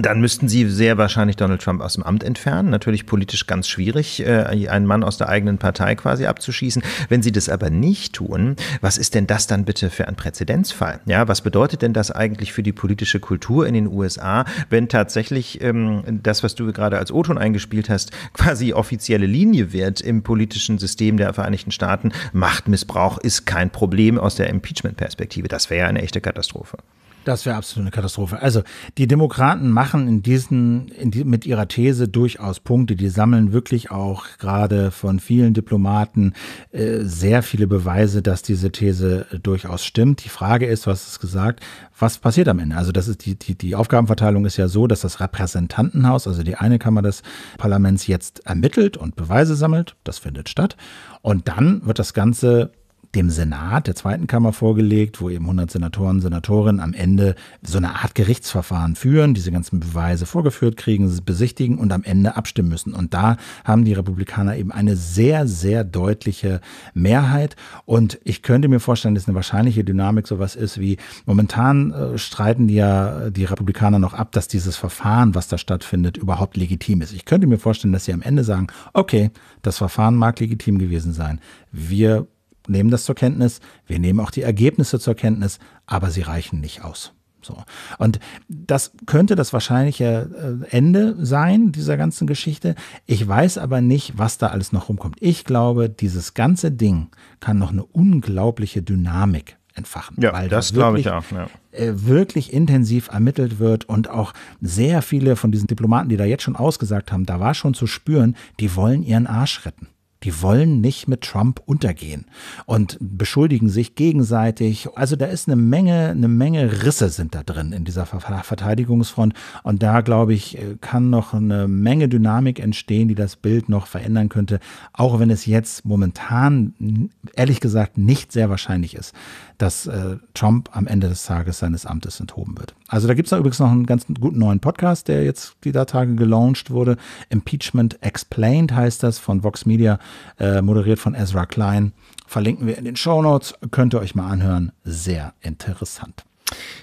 dann müssten sie sehr wahrscheinlich Donald Trump aus dem Amt entfernen. Natürlich politisch ganz schwierig, äh, einen Mann aus der eigenen Partei quasi abzuschießen. Wenn sie das aber nicht tun, was ist denn das dann bitte für ein Präzedenzfall? Ja, was bedeutet denn das eigentlich für die politische Kultur in den USA, wenn tatsächlich ähm, das, was du gerade als O-Ton eingespielt hast, quasi offizielle Linie wird im politischen System der Vereinigten Staaten? Machtmissbrauch ist kein Problem aus der Impeachment-Perspektive. Das wäre ja eine echte Katastrophe. Das wäre absolut eine Katastrophe. Also die Demokraten machen in diesen, in die, mit ihrer These durchaus Punkte. Die sammeln wirklich auch gerade von vielen Diplomaten äh, sehr viele Beweise, dass diese These äh, durchaus stimmt. Die Frage ist, was ist gesagt, was passiert am Ende? Also das ist die, die, die Aufgabenverteilung ist ja so, dass das Repräsentantenhaus, also die eine Kammer des Parlaments jetzt ermittelt und Beweise sammelt. Das findet statt. Und dann wird das Ganze dem Senat, der zweiten Kammer, vorgelegt, wo eben 100 Senatoren, Senatorinnen am Ende so eine Art Gerichtsverfahren führen, diese ganzen Beweise vorgeführt kriegen, besichtigen und am Ende abstimmen müssen. Und da haben die Republikaner eben eine sehr, sehr deutliche Mehrheit. Und ich könnte mir vorstellen, dass eine wahrscheinliche Dynamik sowas ist wie, momentan äh, streiten die ja äh, die Republikaner noch ab, dass dieses Verfahren, was da stattfindet, überhaupt legitim ist. Ich könnte mir vorstellen, dass sie am Ende sagen, okay, das Verfahren mag legitim gewesen sein. Wir nehmen das zur Kenntnis, wir nehmen auch die Ergebnisse zur Kenntnis, aber sie reichen nicht aus. So. Und das könnte das wahrscheinliche äh, Ende sein dieser ganzen Geschichte. Ich weiß aber nicht, was da alles noch rumkommt. Ich glaube, dieses ganze Ding kann noch eine unglaubliche Dynamik entfachen. Ja, weil das glaube ich auch. Ja. Äh, wirklich intensiv ermittelt wird und auch sehr viele von diesen Diplomaten, die da jetzt schon ausgesagt haben, da war schon zu spüren, die wollen ihren Arsch retten. Die wollen nicht mit Trump untergehen und beschuldigen sich gegenseitig. Also da ist eine Menge, eine Menge Risse sind da drin in dieser Verteidigungsfront. Und da, glaube ich, äh, kann noch eine Menge Dynamik entstehen, die das Bild noch verändern könnte. Auch wenn es jetzt momentan, ehrlich gesagt, nicht sehr wahrscheinlich ist, dass äh, Trump am Ende des Tages seines Amtes enthoben wird. Also da gibt es übrigens noch einen ganz guten neuen Podcast, der jetzt die Tage gelauncht wurde. Impeachment Explained heißt das von Vox Media. Äh, moderiert von Ezra Klein. Verlinken wir in den Show Notes. Könnt ihr euch mal anhören. Sehr interessant.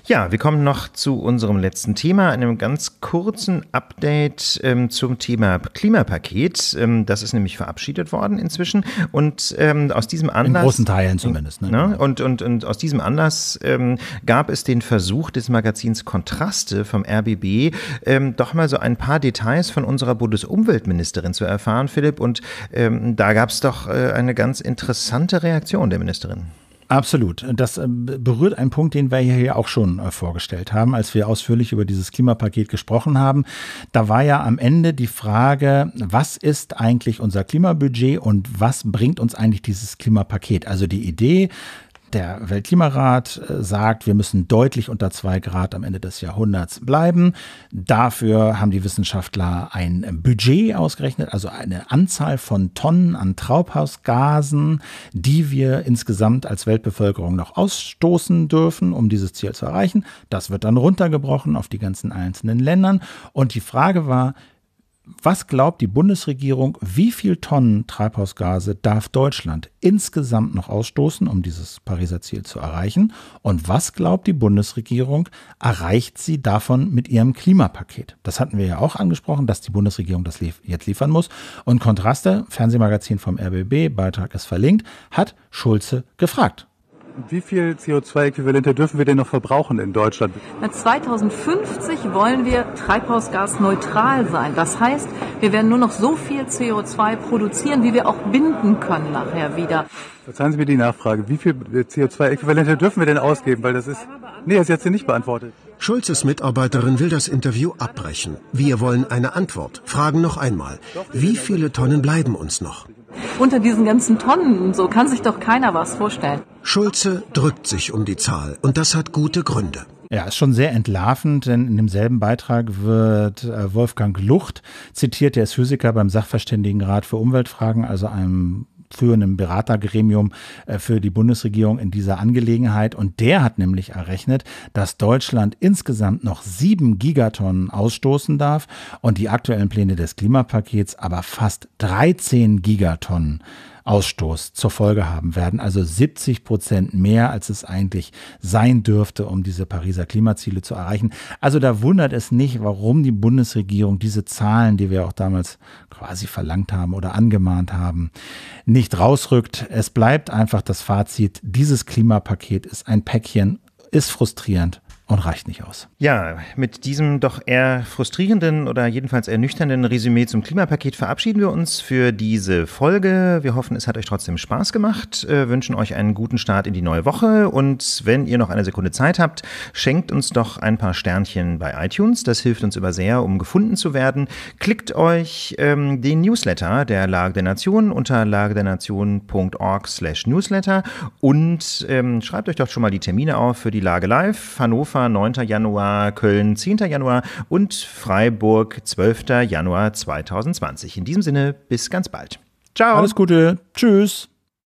Ja, wir kommen noch zu unserem letzten Thema, einem ganz kurzen Update ähm, zum Thema Klimapaket. Ähm, das ist nämlich verabschiedet worden inzwischen und ähm, aus diesem Anlass. In großen Teilen zumindest. Ne? ne? Und, und, und aus diesem Anlass ähm, gab es den Versuch des Magazins Kontraste vom RBB, ähm, doch mal so ein paar Details von unserer Bundesumweltministerin zu erfahren, Philipp. Und ähm, da gab es doch äh, eine ganz interessante Reaktion der Ministerin. Absolut. Das ähm, berührt einen Punkt, den wir hier auch schon äh, vorgestellt haben, als wir ausführlich über dieses Klimapaket gesprochen haben. Da war ja am Ende die Frage, was ist eigentlich unser Klimabudget und was bringt uns eigentlich dieses Klimapaket? Also die Idee, der Weltklimarat äh, sagt, wir müssen deutlich unter zwei Grad am Ende des Jahrhunderts bleiben. Dafür haben die Wissenschaftler ein Budget ausgerechnet, also eine Anzahl von Tonnen an Treibhausgasen, die wir insgesamt als Weltbevölkerung noch ausstoßen dürfen, um dieses Ziel zu erreichen. Das wird dann runtergebrochen auf die ganzen einzelnen Ländern. Und die Frage war, was glaubt die Bundesregierung, wie viel Tonnen Treibhausgase darf Deutschland insgesamt noch ausstoßen, um dieses Pariser Ziel zu erreichen? Und was glaubt die Bundesregierung, erreicht sie davon mit ihrem Klimapaket? Das hatten wir ja auch angesprochen, dass die Bundesregierung das lief jetzt liefern muss. Und Kontraste, Fernsehmagazin vom RBB, Beitrag ist verlinkt, hat Schulze gefragt. Wie viel CO2-Äquivalente dürfen wir denn noch verbrauchen in Deutschland? 2050 wollen wir treibhausgasneutral sein. Das heißt, wir werden nur noch so viel CO2 produzieren, wie wir auch binden können nachher wieder. Verzeihen Sie mir die Nachfrage. Wie viel CO2-Äquivalente dürfen wir denn ausgeben? Weil das ist. Nee, das hat sie nicht beantwortet. Schulzes Mitarbeiterin will das Interview abbrechen. Wir wollen eine Antwort. Fragen noch einmal. Wie viele Tonnen bleiben uns noch? Unter diesen ganzen Tonnen und so kann sich doch keiner was vorstellen. Schulze drückt sich um die Zahl und das hat gute Gründe. Ja, ist schon sehr entlarvend, denn in demselben Beitrag wird äh, Wolfgang Lucht zitiert, der ist Physiker beim Sachverständigenrat für Umweltfragen, also einem führenden Beratergremium äh, für die Bundesregierung in dieser Angelegenheit. Und der hat nämlich errechnet, dass Deutschland insgesamt noch sieben Gigatonnen ausstoßen darf und die aktuellen Pläne des Klimapakets aber fast 13 Gigatonnen. Ausstoß zur Folge haben werden. Also 70 Prozent mehr, als es eigentlich sein dürfte, um diese Pariser Klimaziele zu erreichen. Also da wundert es nicht, warum die Bundesregierung diese Zahlen, die wir auch damals quasi verlangt haben oder angemahnt haben, nicht rausrückt. Es bleibt einfach das Fazit, dieses Klimapaket ist ein Päckchen, ist frustrierend, und reicht nicht aus. Ja, mit diesem doch eher frustrierenden oder jedenfalls ernüchternden Resümee zum Klimapaket verabschieden wir uns für diese Folge. Wir hoffen, es hat euch trotzdem Spaß gemacht, äh, wünschen euch einen guten Start in die neue Woche und wenn ihr noch eine Sekunde Zeit habt, schenkt uns doch ein paar Sternchen bei iTunes. Das hilft uns über sehr, um gefunden zu werden. Klickt euch ähm, den Newsletter der Lage der Nation unter lagedernation.org/newsletter und ähm, schreibt euch doch schon mal die Termine auf für die Lage Live Hannover Hannover 9. Januar, Köln 10. Januar und Freiburg 12. Januar 2020. In diesem Sinne, bis ganz bald. Ciao. Alles Gute. Tschüss.